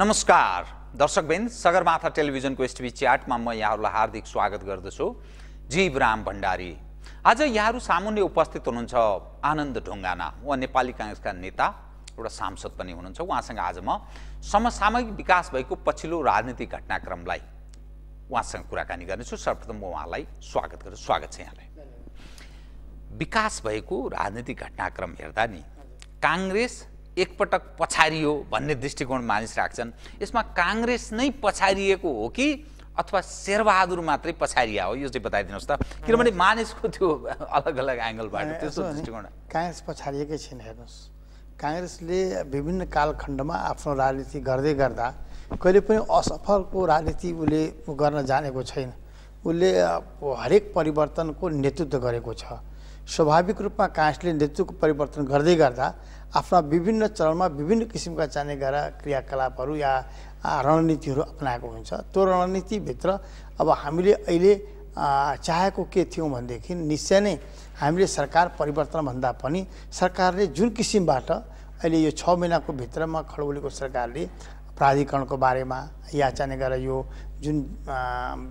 नमस्कार दर्शकबेन सगरमाथा टेलिभिजनको एसटिभी च्याटमा म यहाँहरूलाई हार्दिक स्वागत गर्दछु राम भण्डारी आज यहाँहरू सामुन्ने उपस्थित हुनुहुन्छ आनन्द ढुङ्गाना उहाँ नेपाली काङ्ग्रेसका नेता एउटा सांसद पनि हुनुहुन्छ उहाँसँग आज म समसामयिक विकास भएको पछिल्लो राजनीतिक घटनाक्रमलाई उहाँसँग कुराकानी गर्नेछु सर्वप्रथम म उहाँलाई स्वागत गर्छु स्वागत छ यहाँलाई विकास भएको राजनीतिक घटनाक्रम हेर्दा नि काङ्ग्रेस एकपटक पछारियो भन्ने दृष्टिकोण मानिस राख्छन् यसमा काङ्ग्रेस नै पछारिएको हो कि अथवा शेरबहादुर मात्रै पछारिया हो यो चाहिँ बताइदिनुहोस् त किनभने मानिसको त्यो अलग अलग एङ्गलबाट त्यस्तो दृष्टिकोण काङ्ग्रेस पछारिएकै छैन हेर्नुहोस् काङ्ग्रेसले विभिन्न कालखण्डमा आफ्नो राजनीति गर्दै गर्दा कहिले पनि असफलको राजनीति उसले गर्न जानेको छैन उसले हरेक परिवर्तनको नेतृत्व गरेको छ स्वाभाविक रूपमा काङ्ग्रेसले नेतृत्वको परिवर्तन गर्दै गर्दा आफ्ना विभिन्न चरणमा विभिन्न किसिमका चाहिने गएर क्रियाकलापहरू या रणनीतिहरू अप्नाएको हुन्छ त्यो रणनीतिभित्र अब हामीले अहिले चाहेको के थियौँ भनेदेखि निश्चय नै हामीले सरकार परिवर्तनभन्दा पनि सरकारले जुन किसिमबाट अहिले यो छ महिनाको भित्रमा खडौलीको सरकारले प्राधिकरणको बारेमा या चाहिने गएर यो जुन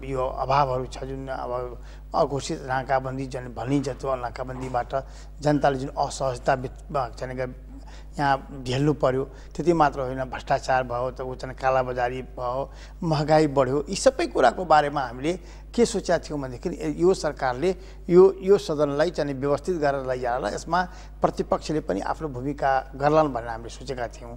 यो अभावहरू छ जुन अब अघोषित नाकाबन्दी जन भनिन्छ त्यो नाकाबन्दीबाट जनताले जुन असहजता चाहिँ यहाँ झेल्नु पर्यो त्यति मात्र होइन भ्रष्टाचार भयो त उचन कालाबजारी भयो महँगाई बढ्यो यी सबै कुराको बारेमा हामीले के सोचेका थियौँ भनेदेखि यो सरकारले यो यो सदनलाई चाहिँ व्यवस्थित गरेर लैजाला यसमा प्रतिपक्षले पनि आफ्नो भूमिका गर्लान् भनेर हामीले सोचेका थियौँ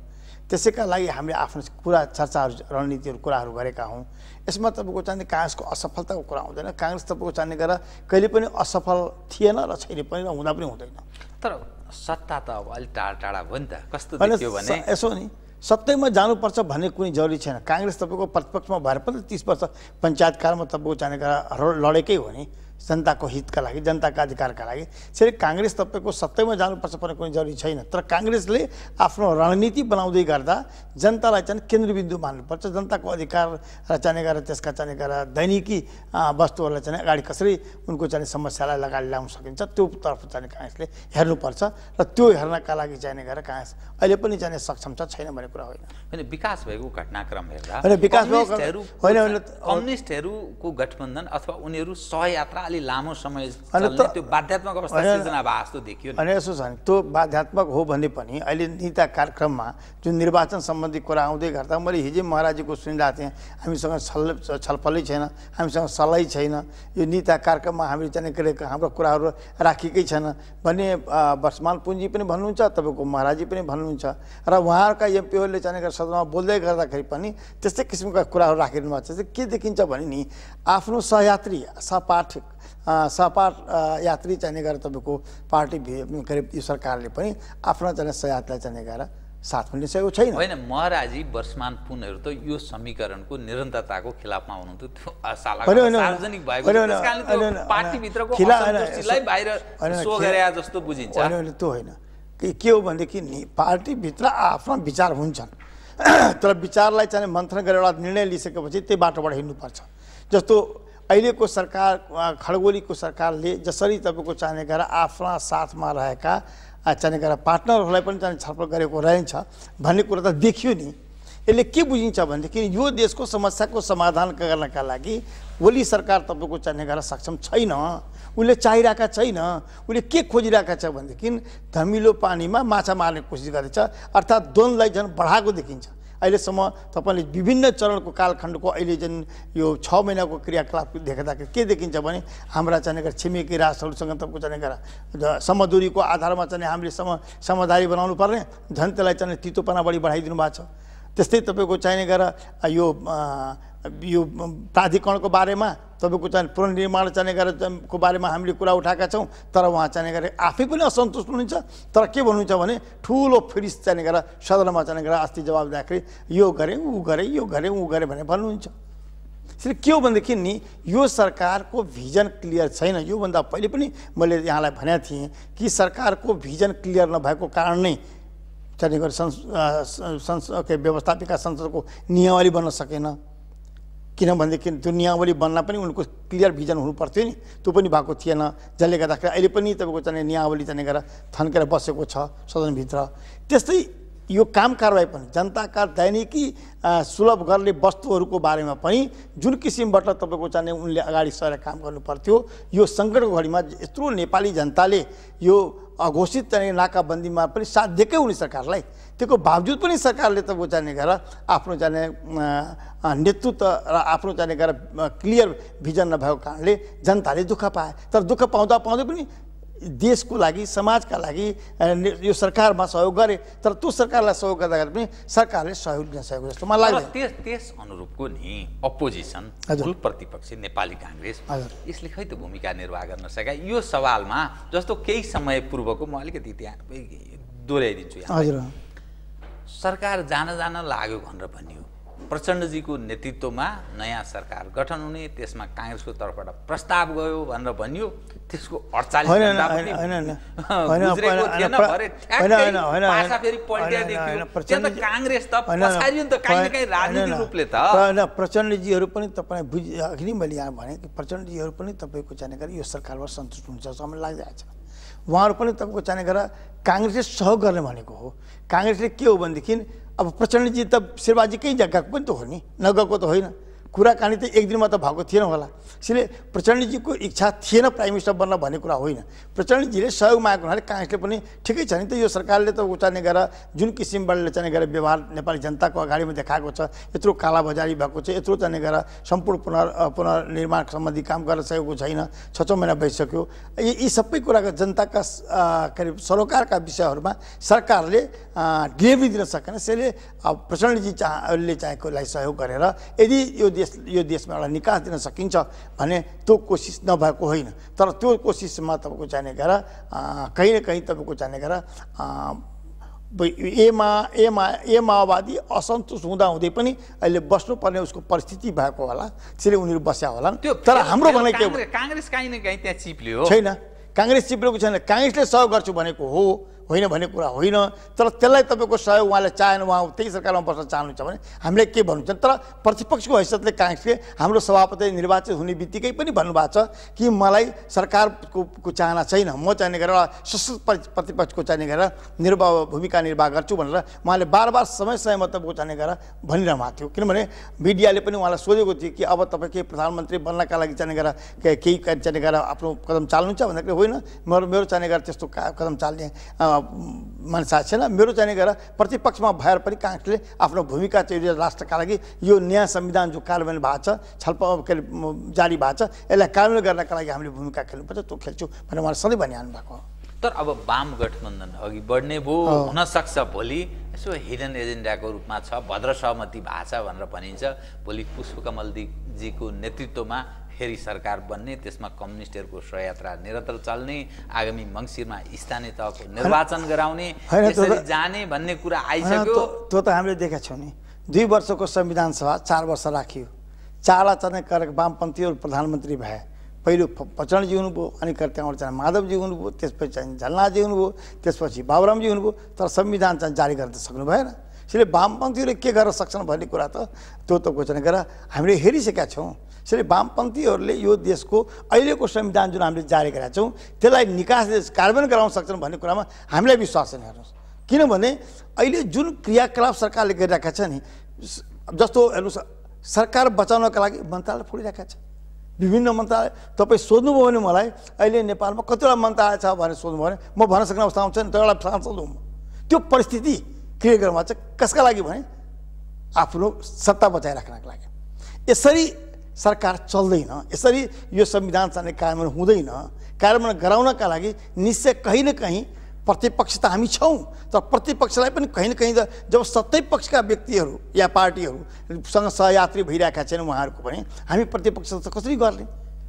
त्यसैका लागि हामीले आफ्नो कुरा चर्चाहरू रणनीतिहरू कुराहरू गरेका हौँ यसमा तपाईँको चाहिँ काङ्ग्रेसको असफलताको कुरा हुँदैन काङ्ग्रेस तपाईँको चाहिने गरेर कहिले पनि असफल थिएन र छैन पनि हुँदा पनि हुँदैन तर सत्ता त अब अलिक टाढा टाढा भयो नि त कस्तो देखियो भने यसो नि सत्तैमा जानुपर्छ भन्ने कुनै जरुरी छैन काङ्ग्रेस तपाईँको प्रतिपक्षमा भएर पनि तिस वर्ष पञ्चायत कालमा तपाईँको जाने लडेकै हो नि जनताको हितका लागि जनताका अधिकारका लागि त्यसरी काङ्ग्रेस तपाईँको सत्तैमा जानुपर्छ पर्ने कुनै जरुरी छैन तर काङ्ग्रेसले आफ्नो रणनीति बनाउँदै गर्दा जनतालाई चाहिँ केन्द्रबिन्दु मान्नुपर्छ जनताको अधिकार र चाहिने गरेर त्यसका चाहिने गरेर दैनिकी वस्तुहरूलाई चाहिँ अगाडि कसरी उनको चाहिँ समस्यालाई लगाडी ल्याउन सकिन्छ त्योतर्फ चाहिँ काङ्ग्रेसले हेर्नुपर्छ र त्यो हेर्नका लागि चाहिने गरेर काङ्ग्रेस अहिले पनि चाहिने सक्षम छ छैन भन्ने कुरा होइन होइन विकास भएको घटनाक्रम हेर्दा होइन विकास भएको होइन कम्युनिस्टहरूको गठबन्धन अथवा उनीहरू सहयात्रा अलिक लामो समय त्यो बाध्यात्मक अवस्था सिर्जना भए जस्तो देखियो अनि यसो छ त्यो बाध्यात्मक हो भने पनि अहिले निता कार्यक्रममा जुन निर्वाचन सम्बन्धी कुरा आउँदै गर्दा मैले हिजै महाराजीको सुनिरहेको थिएँ हामीसँग छल छलफलै छैन हामीसँग सल्लाह छैन यो निता कार्यक्रममा हामीले जाने हाम्रो कुराहरू राखेकै छैन भन्ने वर्षमान पुँजी पनि भन्नुहुन्छ तपाईँको महाराजी पनि भन्नुहुन्छ र उहाँहरूका एमपीहरूले जाने सदनमा बोल्दै गर्दाखेरि पनि त्यस्तै किसिमका कुराहरू राखिदिनु भएको छ के देखिन्छ भने नि आफ्नो सहयात्री सपाठक सपाट यात्री चाहिने गरेर तपाईँको पार्टी अरे यो सरकारले पनि आफ्नो चाहिँ सयातलाई चाहिने गरेर साथमा लिइसकेको छैन होइन महाराजी वर्षमान पुनहरू त यो समीकरणको निरन्तरताको खिलाफमा हुनुहुन्थ्यो त्यो त्यो होइन के हो भनेदेखि पार्टीभित्र आफ्ना विचार हुन्छन् तर विचारलाई चाहिँ मन्थन गरेर एउटा निर्णय लिइसकेपछि त्यही बाटोबाट हिँड्नुपर्छ जस्तो अहिलेको सरकार खडगोलीको सरकारले जसरी तपाईँको चाहिने गरेर आफ्ना साथमा रहेका चाहिने गरेर पार्टनरहरूलाई पनि चाहिँ छलफल गरेको रहन्छ भन्ने कुरा त देखियो नि यसले के बुझिन्छ भनेदेखि यो देशको समस्याको समाधान गर्नका लागि ओली सरकार तपाईँको चाहिने गरेर सक्षम छैन उसले चाहिरहेका छैन उसले के खोजिरहेका छ भनेदेखि धमिलो पानीमा माछा मार्ने कोसिस गर्दैछ अर्थात् द्वन्दलाई झन् बढाएको देखिन्छ अहिलेसम्म तपाईँले विभिन्न चरणको कालखण्डको अहिले जुन यो छ महिनाको क्रियाकलाप देख्दाखेरि के देखिन्छ भने हाम्रा चाहिँ छिमेकी राष्ट्रहरूसँग तपाईँको चाहिँ समदुरीको आधारमा चाहिँ हामीले सम समझदारी बनाउनु पर्ने झन् त्यसलाई चाहिँ तितोपना बढी बढाइदिनु भएको छ त्यस्तै तपाईँको चाहिने गएर यो यो प्राधिकरणको बारेमा तपाईँको चाहिँ पुनर्निर्माण चाहिँ गरेर को बारेमा हामीले कुरा उठाएका छौँ तर उहाँ चाहिँ गरे आफै पनि असन्तुष्ट हुनुहुन्छ तर के भन्नुहुन्छ भने ठुलो फिरिस चाहिँ गरेर सदनमा चाहिँ गरेर अस्ति जवाब दिँदाखेरि यो गरेँ ऊ गरेँ यो गरेँ ऊ गरेँ भनेर भन्नुहुन्छ त्यसरी के हो भनेदेखि नि यो सरकारको भिजन क्लियर छैन योभन्दा पहिले पनि मैले यहाँलाई भनेको थिएँ कि सरकारको भिजन क्लियर नभएको कारण नै चाहिँ गरेर संस के व्यवस्थापिका संसदको नियमावली बन्न सकेन किनभनेदेखि नियावली बन्न पनि उनको क्लियर भिजन हुनु पर्थ्यो नि त्यो पनि भएको थिएन जसले गर्दाखेरि अहिले पनि तपाईँको चाहिँ नियावली चाहिँ गरेर थन्केर बसेको छ सदनभित्र त्यस्तै यो काम कारवाही पनि जनताका दैनिकी सुलभ गर्ने वस्तुहरूको बारेमा पनि जुन किसिमबाट तपाईँको चाहिँ उनले अगाडि सरेर काम गर्नु पर्थ्यो यो सङ्कटको घडीमा यत्रो नेपाली जनताले यो अघोषित चाहिँ नाकाबन्दीमा पनि साथ दिएकै हुने सरकारलाई त्यसको बावजुद पनि सरकारले तपाईँको जाने गरेर आफ्नो जाने नेतृत्व र आफ्नो जाने गरेर क्लियर भिजन नभएको कारणले जनताले दुःख पाए तर दुःख पाउँदा पाउँदै पनि देशको लागि समाजका लागि यो सरकारमा सहयोग गरे तर त्यो सरकारलाई सहयोग गर्दाखेरि पनि सरकारले सहयोग लिन सकेको जस्तो मलाई लाग्छ त्यस त्यस अनुरूपको नि अपोजिसन मूल प्रतिपक्षी नेपाली काङ्ग्रेस यसले खै त भूमिका निर्वाह गर्न सके यो सवालमा जस्तो केही समय पूर्वको म अलिकति त्यहाँ दोहोऱ्याइदिन्छु यहाँ सरकार जान जान लाग्यो भनेर भनियो प्रचण्डजीको नेतृत्वमा नयाँ सरकार गठन हुने त्यसमा काङ्ग्रेसको तर्फबाट प्रस्ताव गयो भनेर भनियो त्यसको प्रचण्डजीहरू पनि तपाईँ बुझ अघि मैले यहाँ भने कि प्रचण्डजीहरू पनि तपाईँको जाने यो सरकारबाट सन्तुष्ट हुन्छ जस्तो लागिरहेको छ उहाँहरू पनि तपाईँको जाने गरेर काङ्ग्रेसले सहयोग गर्ने भनेको हो काङ्ग्रेसले के हो भनेदेखि अब प्रचंड जी तब शिवाजी कहीं जगह को त तो हो नि नगएको त तो होइन कुराकानी त एक दिनमा त भएको थिएन होला त्यसैले प्रचण्डजीको इच्छा थिएन प्राइम मिनिस्टर बन्न भन्ने कुरा होइन प्रचण्डजीले सहयोग मागेको हुनाले काङ्ग्रेसले पनि ठिकै छ नि त यो सरकारले त उचाने गरेर जुन किसिमबाट चाहिँ गरेर व्यवहार नेपाली जनताको अगाडिमा देखाएको छ यत्रो कालाबजारी भएको छ यत्रो चाहिँ गरेर सम्पूर्ण पुनर् पुनर्निर्माण सम्बन्धी काम गर्न सकेको छैन छ छ महिना भइसक्यो यी यी सबै कुराको जनताका के अरे सरोकारका विषयहरूमा सरकारले डेलिभरी दिन सकेन त्यसैले प्रचण्डजी चाहले चाहेकोलाई सहयोग गरेर यदि यो देश यो देशमा एउटा निकास दिन सकिन्छ भने त्यो कोसिस नभएको होइन तर त्यो कोसिसमा तपाईँको जाने गएर कहीँ न कहीँ तपाईँको जाने गएर एमा एमा ए माओवादी असन्तुष्ट हुँदाहुँदै पनि अहिले बस्नुपर्ने उसको परिस्थिति भएको होला त्यसरी उनीहरू बस्या होला त्यो तर हाम्रो भने के हो काङ्ग्रेस काहीँ न काहीँ त्यहाँ चिप्लियो छैन काङ्ग्रेस चिप्लेको छैन काङ्ग्रेसले सहयोग गर्छु भनेको हो होइन भन्ने कुरा होइन तर त्यसलाई तपाईँको सहयोग उहाँले चाहेन उहाँ त्यही सरकारमा बस्न चाहनुहुन्छ भने हामीले के भन्नुहुन्छ तर प्रतिपक्षको हैसियतले काङ्ग्रेसले हाम्रो सभापति निर्वाचित हुने बित्तिकै पनि भन्नुभएको छ कि मलाई सरकारको चाहना छैन म चाहिने गरेर सशस्त्र प्रतिपक्षको चाहिने गरेर निर्वाह भूमिका निर्वाह गर्छु भनेर उहाँले बार बार समय समयमा तपाईँको चाहिने गरेर भनिरहनु भएको थियो किनभने मिडियाले पनि उहाँलाई सोधेको थियो कि अब तपाईँ के प्रधानमन्त्री बन्नका लागि चाहिने गरेर केही चाहिने गरेर आफ्नो कदम चाल्नुहुन्छ भन्दाखेरि होइन मेरो मेरो चाहिने गरेर त्यस्तो कदम चाल्ने मनसा छैन मेरो चाहिँ गएर प्रतिपक्षमा भएर पनि काङ्ग्रेसले आफ्नो भूमिका चाहिँ राष्ट्रका लागि यो नयाँ संविधान जो कार्यान्वयन भएको छ छलफल के अरे जारी भएको छ यसलाई कार्यान्वयन गर्नका लागि हामीले भूमिका खेल्नुपर्छ त्यो खेल्छु भनेर उहाँले सधैँ भनिहाल्नु भएको तर अब वाम गठबन्धन अघि बढ्ने भयो हुनसक्छ भोलि यसो हिडन एजेन्डाको रूपमा छ भद्र सहमति छ भनेर भनिन्छ भोलि पुष्पकमल पुष्पकमलजीको नेतृत्वमा फेरि सरकार बन्ने त्यसमा कम्युनिस्टहरूको शोयात्रा निरन्तर चल्ने आगामी मङ्सिरमा स्थानीय तहको निर्वाचन गराउने जाने भन्ने कुरा आइसक्यो त्यो त हामीले देखेका छौँ नि दुई वर्षको संविधान सभा चार वर्ष राखियो चार अचानक वामपन्थीहरू प्रधानमन्त्री भए पहिलो प्रचण्डजी हुनुभयो अनि त्यहाँबाट चाहिँ माधवजी हुनुभयो त्यसपछि चाहिँ झलनाजी हुनुभयो त्यसपछि बाबुरामजी हुनुभयो तर संविधान चाहिँ जारी गर्न त सक्नु भएन त्यसैले वामपन्थीहरूले के गर्न सक्छन् भन्ने कुरा त त्यो त घोषणा गरेर हामीले हेरिसकेका छौँ यसरी वामपन्थीहरूले यो देशको अहिलेको संविधान जुन हामीले जारी गरेका छौँ त्यसलाई निकास कार्यान्वयन गराउन सक्छन् भन्ने कुरामा हामीलाई विश्वास छैन हेर्नुहोस् किनभने अहिले जुन क्रियाकलाप सरकारले गरिरहेका छ नि जस्तो हेर्नुहोस् सरकार बचाउनका लागि मन्त्रालय फोडिरहेका छ विभिन्न मन्त्रालय तपाईँ सोध्नुभयो भने मलाई अहिले नेपालमा कतिवटा मन्त्रालय छ भनेर सोध्नुभयो भने म भन्न सक्ने अवस्था आउँछ नि तपाईँलाई सांसद म त्यो परिस्थिति क्रिया गर्नुभएको चाहिँ कसका लागि भने आफ्नो सत्ता बचाइराख्नको लागि यसरी सरकार चल्दैन यसरी यो संविधान चाहिँ कार्यान्वयन हुँदैन कार्यान्वयन गराउनका लागि निश्चय कहीँ न कहीँ प्रतिपक्ष त हामी छौँ तर प्रतिपक्षलाई पनि कहीँ न कहीँ त जब सत्तै पक्षका व्यक्तिहरू या पार्टीहरूसँग सहयात्री भइरहेका छैनन् उहाँहरूको पनि हामी प्रतिपक्ष त कसरी गर्ने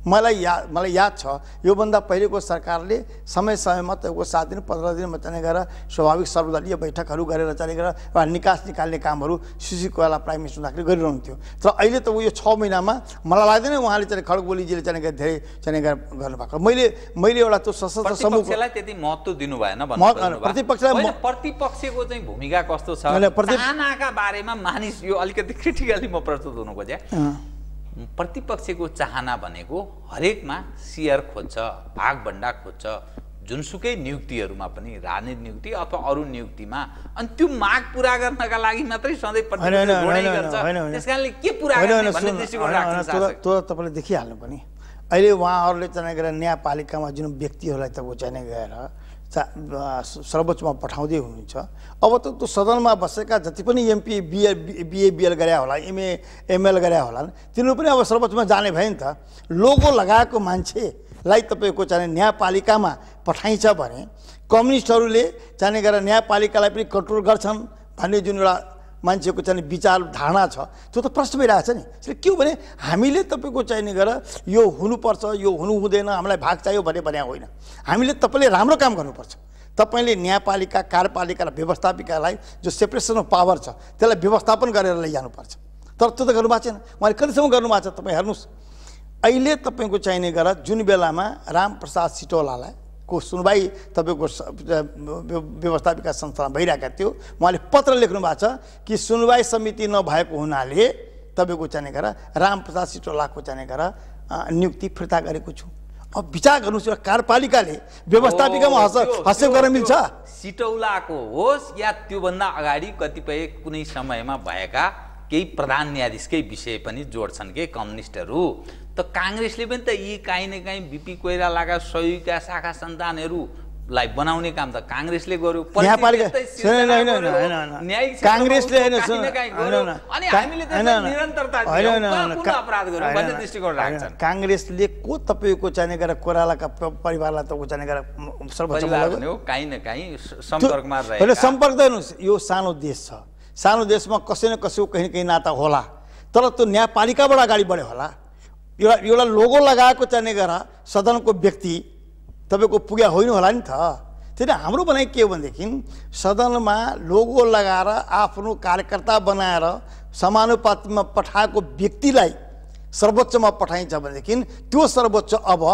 मलाई या मलाई याद छ योभन्दा पहिलेको सरकारले समय समयमा तपाईँको सात दिन पन्ध्र दिनमा चाहिँ गएर स्वाभाविक सर्वदलीय बैठकहरू गरेर चाहिँ गएर एउटा निकास निकाल्ने कामहरू सुशी कोला प्राइम मिनिस्टर हुँदाखेरि गरिरहन्थ्यो तर अहिले त यो छ महिनामा मलाई लाग्दैन उहाँले चाहिँ खड्ग बोलीजीले चाहिँ धेरै चाहिँ गर्नुभएको मैले मैले एउटा त्यो सशस्त्र समूह त्यति महत्त्व दिनु भएन प्रतिपक्षलाई प्रतिपक्षको चाहिँ भूमिका कस्तो छ बारेमा मानिस यो अलिकति क्रिटिकली म प्रस्तुत हुनु खोजेँ प्रतिपक्षको चाहना भनेको हरेकमा सियर खोज्छ भागभन्डा खोज्छ जुनसुकै नियुक्तिहरूमा पनि राजनीति नियुक्ति अथवा अरू नियुक्तिमा अनि त्यो माग पुरा गर्नका लागि मात्रै सधैँ तपाईँले देखिहाल्नु पनि अहिले उहाँहरूले चाहिँ गएर न्यायपालिकामा जुन व्यक्तिहरूलाई त चाहिँ गएर सर्वोच्चमा पठाउँदै हुनुहुन्छ अब त त्यो सदनमा बसेका जति पनि एमपी बिए बिए बिएल गरे होला एमए एमएल गरे होला तिनीहरू पनि अब सर्वोच्चमा जाने भयो नि त लोगो लगाएको मान्छेलाई तपाईँको चाहिँ न्यायपालिकामा पठाइन्छ भने कम्युनिस्टहरूले जाने गरेर न्यायपालिकालाई पनि कन्ट्रोल गर्छन् भन्ने जुन एउटा मान्छेको चाहिँ विचार धारणा छ त्यो त प्रश्न भइरहेको छ नि त्यसले के हो भने हामीले तपाईँको चाहिने गरेर यो हुनुपर्छ यो हुनु हुँदैन हामीलाई भाग चाहियो भने भने होइन हामीले तपाईँले राम्रो काम गर्नुपर्छ तपाईँले न्यायपालिका कार्यपालिका र व्यवस्थापिकालाई जो सेपरेसन अफ पावर छ त्यसलाई व्यवस्थापन गरेर लैजानुपर्छ तर त्यो त गर्नुभएको छैन उहाँले कतिसम्म गर्नुभएको छ तपाईँ हेर्नुहोस् अहिले तपाईँको चाहिने गरेर जुन बेलामा रामप्रसाद सिटौलालाई को सुनवाई तपाईँको व्यवस्थापिका संस्थामा भइरहेका थियो उहाँले पत्र लेख्नु भएको छ कि सुनवाई समिति नभएको हुनाले तपाईँको चाहिने गरेर रामप्रसाद सिटोलाको चाहिने नियुक्ति फिर्ता गरेको छु अब विचार गर्नुहोस् एउटा कार्यपालिकाले व्यवस्थापिकामा हस हस्तक्षेप गर्न मिल्छ सिटौलाको होस् या त्योभन्दा अगाडि कतिपय कुनै समयमा भएका केही प्रधान न्यायाधीशकै विषय पनि जोड्छन् के कम्युनिस्टहरू त काङ्ग्रेसले पनि त यी काहीँ न काहीँ बिपी कोइरा सहयोगका शाखा सन्तानहरूलाई बनाउने काम त काङ्ग्रेसले गर्यो काङ्ग्रेसले काङ्ग्रेसले को तपाईँको चाहिने गरेर कोरालाका परिवारलाई त उचाने गरेर काहीँ न काहीँ सम्पर्कमा सम्पर्क त हेर्नुहोस् यो सानो देश छ सानो देशमा कसै न कसैको कहीँ न कहीँ नाता होला तर त्यो न्यायपालिकाबाट अगाडि बढ्यो होला एउटा एउटा लोगो लगाएको चाहिने गर सदनको व्यक्ति तपाईँको पुग्या होइन होला नि त त्यही हाम्रो भनाइ के हो भनेदेखि सदनमा लोगो लगाएर आफ्नो कार्यकर्ता बनाएर समानुपातमा पठाएको व्यक्तिलाई सर्वोच्चमा पठाइन्छ भनेदेखि त्यो सर्वोच्च अब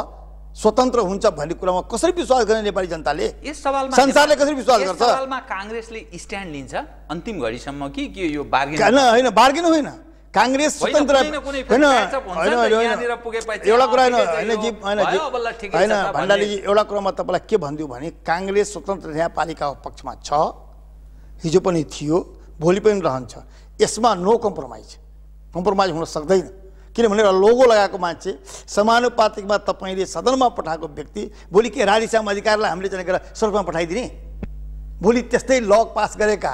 स्वतन्त्र हुन्छ भन्ने कुरामा कसरी विश्वास गर्ने नेपाली जनताले यस सवालमा संसारले कसरी विश्वास गर्छ सवालमा काङ्ग्रेसले स्ट्यान्ड लिन्छ अन्तिम घडीसम्म कि के यो बार्गेन होइन बार्गेन होइन काङ्ग्रेस स्वतन्त्र होइन एउटा कुरा होइन होइन जी होइन होइन एउटा कुरा तपाईँलाई के भनिदियो भने काङ्ग्रेस स्वतन्त्र न्यायपालिकाको पक्षमा छ हिजो पनि थियो भोलि पनि रहन्छ यसमा नो कम्प्रोमाइज कम्प्रोमाइज हुन सक्दैन किनभने एउटा लोगो लगाएको मान्छे समानुपातिकमा तपाईँले सदनमा पठाएको व्यक्ति भोलि के राधिश्याम अधिकारलाई हामीले जाने गरेर सडकमा पठाइदिने भोलि त्यस्तै लग पास गरेका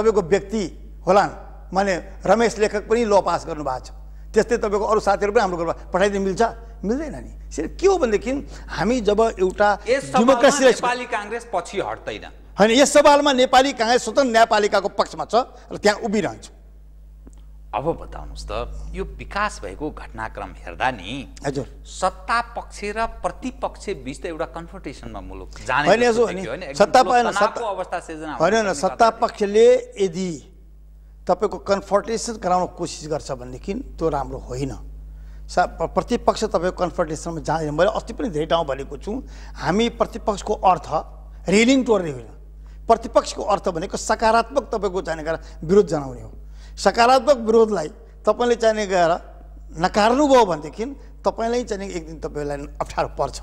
तपाईँको व्यक्ति होलान् माने रमेश लेखक पनि ल पास गर्नु भएको छ त्यस्तै तपाईँको अरू साथीहरू पनि हाम्रो घरमा पठाइदिनु मिल्छ मिल्दैन नि सिर्फ के हो भनेदेखि हामी जब एउटा नेपाली काङ्ग्रेस पछि हट्दैन होइन यस सवालमा नेपाली काङ्ग्रेस स्वतन्त्र न्यायपालिकाको पक्षमा छ र त्यहाँ उभिरहन्छ अब बताउनुहोस् त यो विकास भएको घटनाक्रम हेर्दा नि हजुर सत्ता पक्ष र प्रतिपक्ष बिच त एउटा कन्फर्टेसनमा मुलुक जाने होइन सत्ता पक्षले यदि तपाईँको कन्फर्टेसन गराउन कोसिस गर्छ भनेदेखि त्यो राम्रो होइन सा प्रतिपक्ष तपाईँको कन्फर्टेसनमा जाँदैन मैले अस्ति पनि धेरै ठाउँ भनेको छु हामी प्रतिपक्षको अर्थ रेलिङ टोर्ने होइन प्रतिपक्षको अर्थ भनेको सकारात्मक तपाईँको जाने गएर विरोध जनाउने हो सकारात्मक विरोधलाई तपाईँले चाहिने गएर नकार्नुभयो भनेदेखि तपाईँलाई चाहिँ एक दिन तपाईँलाई अप्ठ्यारो पर्छ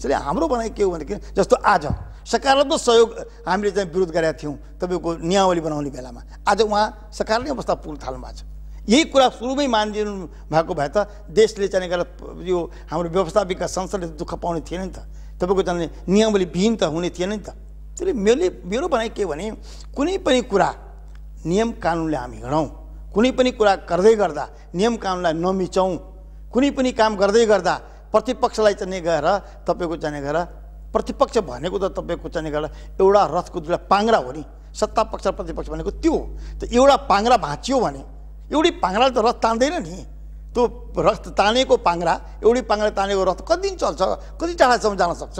त्यसैले हाम्रो भनाइ के हो भनेदेखि जस्तो आज सकारात्मक सहयोग हामीले चाहिँ विरोध गरेका थियौँ तपाईँको नियावली बनाउने बेलामा आज उहाँ सकारात्मक अवस्था पुग्न थाल्नु भएको छ यही कुरा सुरुमै मानिदिनु भएको भए त देशले चाहिँ यो हाम्रो व्यवस्थापिका संसदले दुःख पाउने थिएन नि त तपाईँको चाहिँ नियमले विहीन त हुने थिएन नि त त्यसले मैले मेरो भनाइ के भने कुनै पनि कुरा नियम कानुनले हामी हिँडौँ कुनै पनि कुरा गर्दै गर्दा नियम कानुनलाई नमिचाउँ कुनै पनि काम गर्दै गर्दा प्रतिपक्षलाई चाहिँ गएर तपाईँको चाहिँ गएर प्रतिपक्ष भनेको त तपाईँको चाहिँ गएर एउटा रथको दुईलाई पाङ्रा हो नि सत्ता पक्ष र प्रतिपक्ष भनेको त्यो हो त एउटा पाङ्रा भाँचियो भने एउटै पाङ्राले त रथ तान्दैन नि त्यो रथ तानेको पाङ्रा एउटै पाङ्रा तानेको रथ कति दिन चल्छ कति टाढासम्म जान सक्छ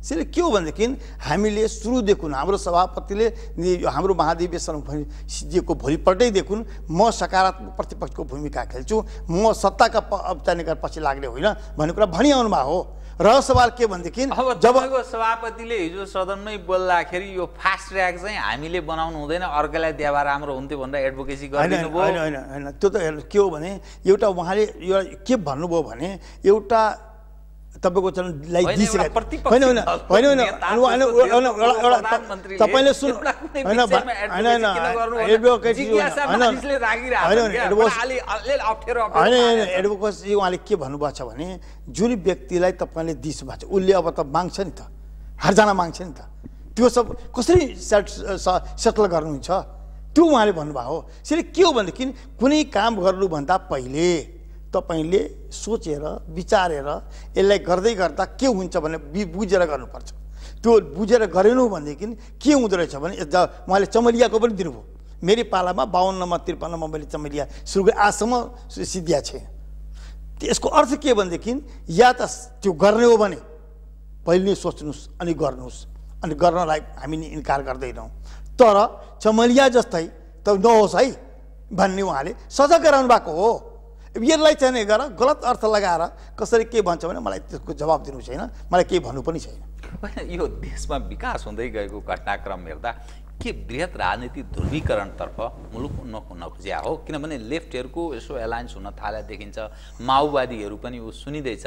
त्यसैले के हो भनेदेखि हामीले सुरुदेखि हाम्रो सभापतिले हाम्रो महाधिवेशन दिएको भोलिपल्टै देखुन् म सकारात्मक प्रतिपक्षको भूमिका खेल्छु म सत्ताका औपचारिक पछि लाग्ने होइन भन्ने कुरा भनिआउनु भएको हो र सवाल के भनेदेखि जब सभापतिले हिजो सदनमै बोल्दाखेरि यो फास्ट ट्र्याक चाहिँ हामीले बनाउनु हुँदैन अर्कैलाई देवा राम्रो हुन्थ्यो भनेर एडभोकेसी गरिदिनु होइन होइन होइन त्यो त के हो भने एउटा उहाँले एउटा के भन्नुभयो भने एउटा तपाईँको चरणलाई दिइसकेको होइन होइन होइन होइन होइन एउटा तपाईँले सुन होइन होइन एडभोकेट होइन होइन एडभोकेसी उहाँले के भन्नुभएको छ भने जुन व्यक्तिलाई तपाईँले दिस भएको छ उसले अब त माग्छ नि त हरजना माग्छ नि त त्यो सब कसरी सेट सेटल गर्नुहुन्छ त्यो उहाँले भन्नुभएको हो यसरी के हो भनेदेखि कुनै काम गर्नुभन्दा पहिले तपाईँले सोचेर विचारेर यसलाई गर्दै गर्दा के हुन्छ भने बुझेर गर्नुपर्छ त्यो बुझेर गरेनौँ भनेदेखि के हुँदो रहेछ भने उहाँले चमलियाको पनि दिनुभयो मेरो पालामा बाहन्नमा त्रिपन्नमा मैले चमलिया सुरु गरेँ आजसम्म सिद्धिया छ यसको अर्थ के भनेदेखि या त त्यो गर्ने हो भने पहिले नै सोच्नुहोस् अनि गर्नुहोस् अनि गर्नलाई हामी इन्कार गर्दैनौँ तर चमलिया जस्तै त नहोस् है भन्ने उहाँले सजग गराउनु भएको हो यसलाई चाहिँ गर गलत अर्थ लगाएर कसरी के भन्छ भने मलाई त्यसको जवाब दिनु छैन मलाई केही भन्नु पनि छैन होइन यो देशमा विकास हुँदै गएको घटनाक्रम हेर्दा के वृहत राजनीति ध्रुवीकरणतर्फ मुलुक हुन खोज्या हो किनभने लेफ्टहरूको यसो एलायन्स हुन थाले देखिन्छ माओवादीहरू पनि ऊ सुनिँदैछ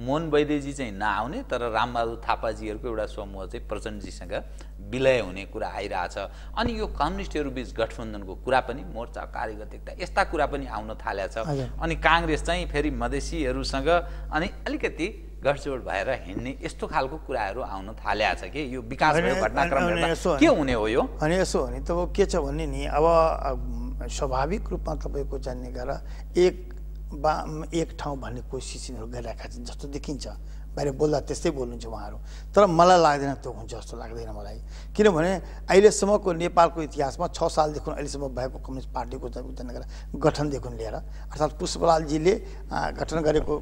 मोहन वैद्यजी चाहिँ नआउने तर रामबहादुर थापाजीहरूको एउटा समूह चाहिँ प्रचण्डजीसँग विलय हुने कुरा आइरहेछ अनि यो कम्युनिस्टहरू बिच गठबन्धनको कुरा पनि मोर्चा कार्यगत एकता यस्ता कुरा पनि आउन थालेछ छ अनि काङ्ग्रेस चाहिँ फेरि मधेसीहरूसँग अनि अलिकति गठजोड भएर हिँड्ने यस्तो खालको कुराहरू आउन थालेछ छ कि यो विकास घटनाक्रम के हुने हो यो अनि यसो हो त के छ भने नि अब स्वाभाविक रूपमा तपाईँको जान्ने गरेर एक बा एक ठाउँ भन्ने कोसिस यिनीहरू गरिरहेका छन् जस्तो देखिन्छ बाहिर बोल्दा त्यस्तै बोल्नुहुन्छ उहाँहरू तर मलाई लाग्दैन त्यो हुन्छ जस्तो लाग्दैन मलाई किनभने अहिलेसम्मको नेपालको इतिहासमा छ सालदेखि अहिलेसम्म भएको कम्युनिस्ट पार्टीको गठनदेखि लिएर अर्थात् पुष्पलालजीले गठन गरेको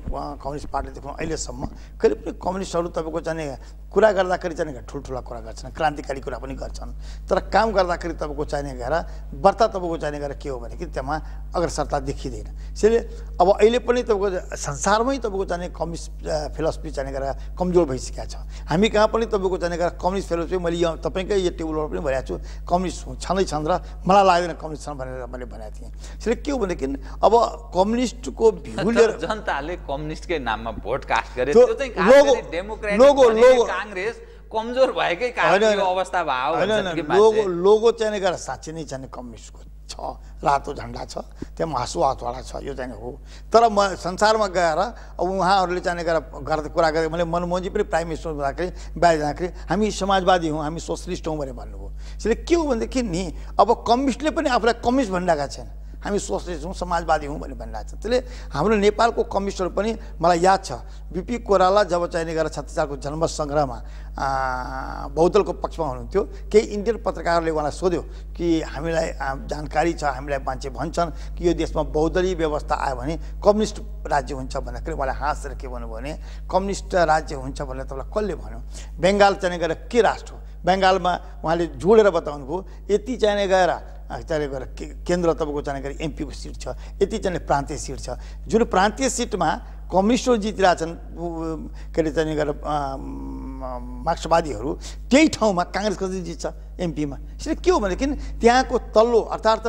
कम्युनिस्ट पार्टीदेखि अहिलेसम्म कहिले पनि कम्युनिस्टहरू तपाईँको जाने कुरा गर्दाखेरि चाहिँ ठुल्ठुला कुरा गर्छन् क्रान्तिकारी कुरा पनि गर्छन् तर काम गर्दाखेरि तपाईँको चाहिने गएर वर्ता तपाईँको चाहिने गएर के हो भने कि त्यहाँ अग्रसरता देखिँदैन त्यसैले अब अहिले पनि तपाईँको संसारमै तपाईँको चाहिने कम्युनिस्ट फिलोसफी चाहिने गरेर कमजोर भइसकेको छ हामी कहाँ पनि तपाईँको चाहिने गरेर कम्युनिस्ट फिलोसफी मैले यहाँ तपाईँकै यो टेबलबाट पनि भनेको छु कम्युनिस्ट छँदै छन् र मलाई लाग्दैन कम्युनिस्ट छन् भनेर मैले भनेको थिएँ त्यसैले के हो भनेदेखि अब कम्युनिस्टको भ्यू लिएर जनताले कम्युनिस्टकै नाममा भोट कास्ट गरे काङ्ग्रेस कमजोर भएकै कारण अवस्था भयो लोगो चाहिँ गएर साँच्ची नै चाहिँ कम्युनिस्टको छ रातो झन्डा छ त्यहाँ हाँसु हतवाडा छ यो चाहिँ हो तर म संसारमा गएर अब उहाँहरूले चाहिँ गएर गर्दा कुरा गरेँ मैले मनमोहनजी पनि प्राइम मिनिस्टर हुँदाखेरि बाहिर जाँदाखेरि हामी समाजवादी हौँ हामी सोसलिस्ट हौँ भनेर भन्नुभयो त्यसले के हो भनेदेखि नि अब कम्युनिस्टले पनि आफूलाई कम्युनिस्ट भनिरहेका छैन हामी सोसलिस्ट हौँ समाजवादी हौँ भनेर भनिरहेको छ त्यसले हाम्रो नेपालको कम्युनिस्टहरू पनि मलाई याद छ बिपी कोराला जब चाहिने गरेर छत्तिस जन्मसङ्ग्रहमा बहुदलको पक्षमा हुनुहुन्थ्यो केही इन्डियन पत्रकारहरूले उहाँलाई सोध्यो कि हामीलाई जानकारी छ हामीलाई मान्छे भन्छन् कि यो देशमा बहुदलीय व्यवस्था आयो भने कम्युनिस्ट राज्य हुन्छ भन्दाखेरि उहाँले हाँसेर के भन्नुभयो भने कम्युनिस्ट राज्य हुन्छ भनेर तपाईँलाई कसले भन्यो बङ्गाल चाहिँ गएर के राष्ट्र हो बङ्गालमा उहाँले जोडेर बताउनुभयो यति चाहिने गएर चाहिँ गएर केन्द्र तपाईँको जाने एमपीको सिट छ यति चाहिँ प्रान्तीय सिट छ जुन प्रान्तीय सिटमा कम्युनिस्टहरू जितिरहेछन् के अरे चाहिँ गएर मार्क्सवादीहरू त्यही ठाउँमा काङ्ग्रेस कसरी जित्छ एमपीमा यसरी के हो भनेदेखि त्यहाँको तल्लो अर्थात्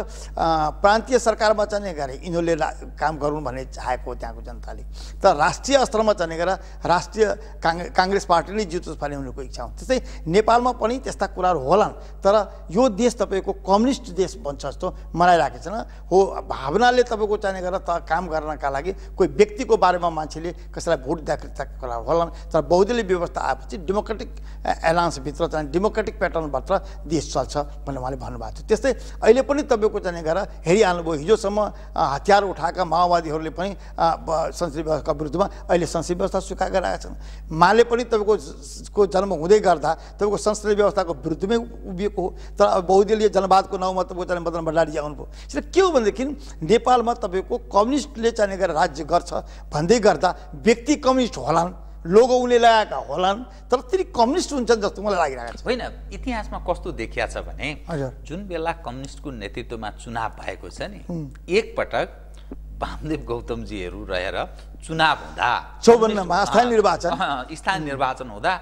प्रान्तीय सरकारमा चाहिँ गरे यिनीहरूले काम गरौँ भन्ने चाहेको त्यहाँको जनताले तर राष्ट्रिय स्तरमा चाहिँ गरेर राष्ट्रिय काङ काङ्ग्रेस पार्टी पार्टीले जितोस् भन्ने उनीहरूको इच्छा हो त्यस्तै नेपालमा पनि त्यस्ता कुराहरू होलान् तर यो देश तपाईँको कम्युनिस्ट देश बन्छ जस्तो मलाई लागेको छैन हो भावनाले तपाईँको चाहिने गरेर त काम गर्नका लागि कोही व्यक्तिको बारेमा मान्छेले कसैलाई भोट दिएका कुराहरू होलान् तर बहुदलीय व्यवस्था आएपछि डेमोक्रेटिक एलायन्सभित्र चाहिँ डेमोक्रेटिक प्याटर्नबाट देश चल्छ भनेर उहाँले भन्नुभएको थियो त्यस्तै अहिले पनि तपाईँको जाने गएर हेरिहाल्नुभयो हिजोसम्म हतियार उठाएका माओवादीहरूले पनि संसदीय व्यवस्थाको विरुद्धमा अहिले संसदीय व्यवस्था स्वीकार गराएका छन् माले पनि तपाईँको को जन्म हुँदै गर्दा तपाईँको संसदीय व्यवस्थाको विरुद्धमै उभिएको हो तर अब बहुदलीय जनवादको नाउँमा तपाईँको जाने मदन भण्डारी आउनुभयो यसले के हो भनेदेखि नेपालमा तपाईँको कम्युनिस्टले जाने गरेर राज्य गर्छ भन्दै गर्दा व्यक्ति कम्युनिस्ट होलान् उसले लगाएका होलान् तर त्यति कम्युनिस्ट हुन्छन् जस्तो मलाई लागिरहेको छ होइन इतिहासमा कस्तो देखिया छ भने जुन बेला कम्युनिस्टको नेतृत्वमा चुनाव भएको छ नि एकपटक वामदेव गौतमजीहरू रहेर चुनाव हुँदा चौवन्नमा स्थानीय निर्वाचन स्थानीय निर्वाचन हुँदा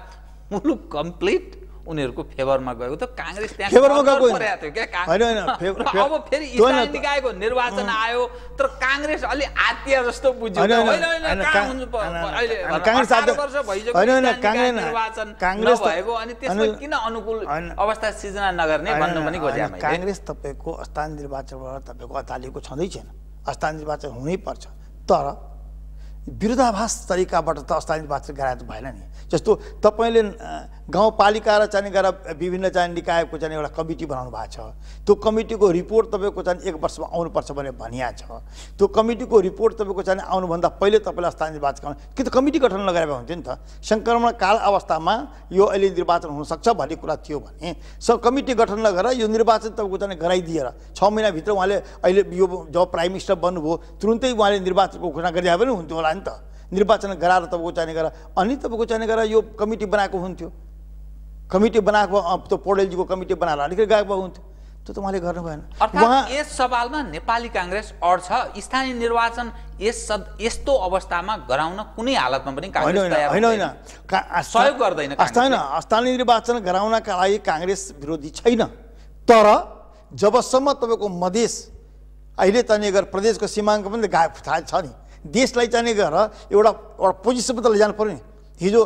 मुलुक कम्प्लिट उनीहरूको फेभरमा गएको त काङ्ग्रेस त्यहाँ अब फेरि निकायको निर्वाचन आयो तर काङ्ग्रेस अलि आत्या जस्तो बुझ्यो भएको अनि त्यसमा किन अनुकूल अवस्था सिर्जना नगर्ने भन्नु पनि खोजे काङ्ग्रेस तपाईँको स्थानीय निर्वाचनबाट तपाईँको अतालिएको छँदै छैन स्थानीय निर्वाचन हुनै पर्छ तर विरोधाभास तरिकाबाट त स्थानीय निर्वाचन त भएन नि जस्तो तपाईँले गाउँपालिका र चाहिँ गएर विभिन्न चाहिँ निकायको चाहिँ एउटा कमिटी बनाउनु भएको छ त्यो कमिटीको रिपोर्ट तपाईँको चाहिँ एक वर्षमा आउनुपर्छ भनेर भनिया छ त्यो कमिटीको रिपोर्ट तपाईँको चाहिँ आउनुभन्दा पहिले तपाईँलाई स्थानीय निर्वाचन कि त कमिटी गठन नगरेको हुन्थ्यो नि त सङ्क्रमण काल अवस्थामा यो अहिले निर्वाचन हुनसक्छ भन्ने कुरा थियो भने स कमिटी गठन नगरेर यो निर्वाचन तपाईँको चाहिँ गराइदिएर छ महिनाभित्र उहाँले अहिले यो जब प्राइम मिनिस्टर बन्नुभयो तुरुन्तै उहाँले निर्वाचनको घोषणा गरिदिए पनि हुन्थ्यो होला नि त निर्वाचन गराएर तपाईँको चाहिने गर अनि तपाईँको चाहिने गरा यो कमिटी बनाएको हुन्थ्यो कमिटी बनाएको त्यो पौडेलजीको कमिटी बनाएर अलिकति गएको हुन्थ्यो त्यो त उहाँले गर्नु भएन उहाँ यस सवालमा नेपाली काङ्ग्रेस अड्छ स्थानीय निर्वाचन यस यस्तो अवस्थामा गराउन कुनै हालतमा पनि होइन होइन सहयोग गर्दैन होइन स्थानीय निर्वाचन गराउनका लागि काङ्ग्रेस विरोधी छैन तर जबसम्म तपाईँको मधेस अहिले त प्रदेशको सीमाङ्क पनि थाहा छ नि देशलाई चाहिँ गएर एउटा एउटा पोजिसनमा त लैजानु पऱ्यो नि हिजो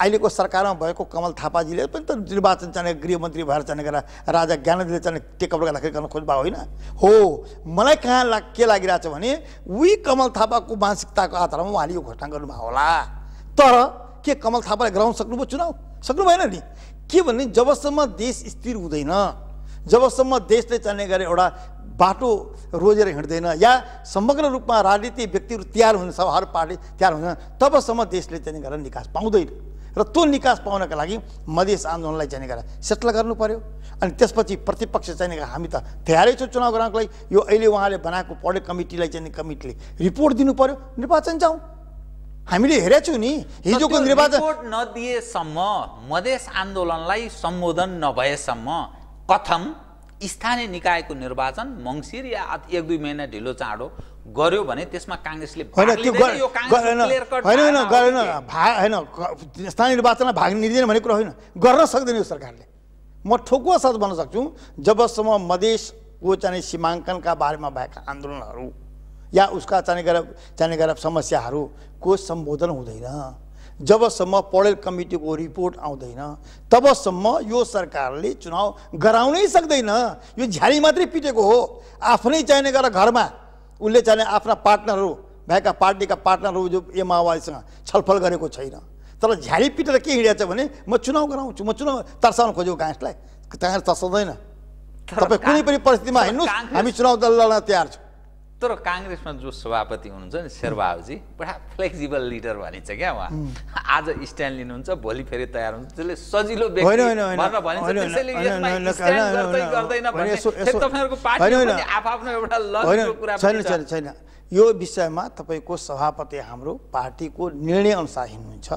अहिलेको सरकारमा भएको कमल थापाजीले पनि त निर्वाचन चाहिँ गृहमन्त्री भएर चाहिँ गएर राजा ज्ञानजीले चाहिँ टेकअप गर्दाखेरि गर्न खोज्नु होइन हो मलाई कहाँ ला के छ भने उही कमल थापाको मानसिकताको आधारमा उहाँले यो घोषणा गर्नुभयो होला तर के कमल थापाले गराउन सक्नुभयो चुनाव सक्नु भएन नि के भने जबसम्म देश स्थिर हुँदैन जबसम्म देशले चल्ने गरे एउटा बाटो रोजेर हिँड्दैन या समग्र रूपमा राजनीति व्यक्तिहरू तयार हुन्छ हर पार्टी तयार हुन्छ तबसम्म देशले चाहिँ गरेर निकास पाउँदैन र त्यो निकास पाउनका लागि मधेस आन्दोलनलाई चाहिने गरेर सेटल गर्नु पऱ्यो अनि त्यसपछि प्रतिपक्ष चाहिने हामी त तयारै छौँ चुनाव गराउनको लागि यो अहिले उहाँले बनाएको पढे कमिटीलाई चाहिँ कमिटीले रिपोर्ट दिनु पऱ्यो निर्वाचन जाउँ हामीले हेरेको छौँ नि हिजोको निर्वाचन नदिएसम्म मधेस आन्दोलनलाई सम्बोधन नभएसम्म कथम स्थानीय निकायको निर्वाचन मङ्सिर या एक दुई महिना ढिलो चाँडो गर्यो भने त्यसमा काङ्ग्रेसले गरेन होइन स्थानीय निर्वाचनमा भाग लिँदैन भन्ने कुरा होइन गर्न सक्दैन यो सरकारले म ठोकुवा साथ भन्न सक्छु जबसम्म मधेसको चाहिँ सीमाङ्कनका बारेमा भएका आन्दोलनहरू या उसका चाहिँ गएर चाहिँ गरेर समस्याहरूको सम्बोधन हुँदैन जबसम्म पढेल कमिटीको रिपोर्ट आउँदैन तबसम्म यो सरकारले चुनाव गराउनै सक्दैन यो झ्याली मात्रै पिटेको हो आफ्नै चाहिने गरेर घरमा उसले चाहिने आफ्ना पार्टनरहरू भएका पार्टीका पार्टनरहरू जो ए माओवादीसँग छलफल गरेको छैन तर झ्याली पिटेर के हिँडेको छ भने म चुनाव गराउँछु म चुनाव तर्साउन खोजेको काङ्ग्रेसलाई काङ्ग्रेस तर्साउँदैन तपाईँ कुनै पनि परिस्थितिमा हिँड्नुहोस् हामी चुनाव दल लड्न तयार छौँ तर काङ्ग्रेसमा जो सभापति हुनुहुन्छ नि शेरबहादुरजी बडा फ्लेक्सिबल लिडर भनिन्छ क्या उहाँ आज स्ट्यान्ड लिनुहुन्छ भोलि फेरि तयार हुन्छ त्यसले सजिलो छैन यो विषयमा तपाईँको सभापति हाम्रो पार्टीको निर्णय अनुसार हिँड्नुहुन्छ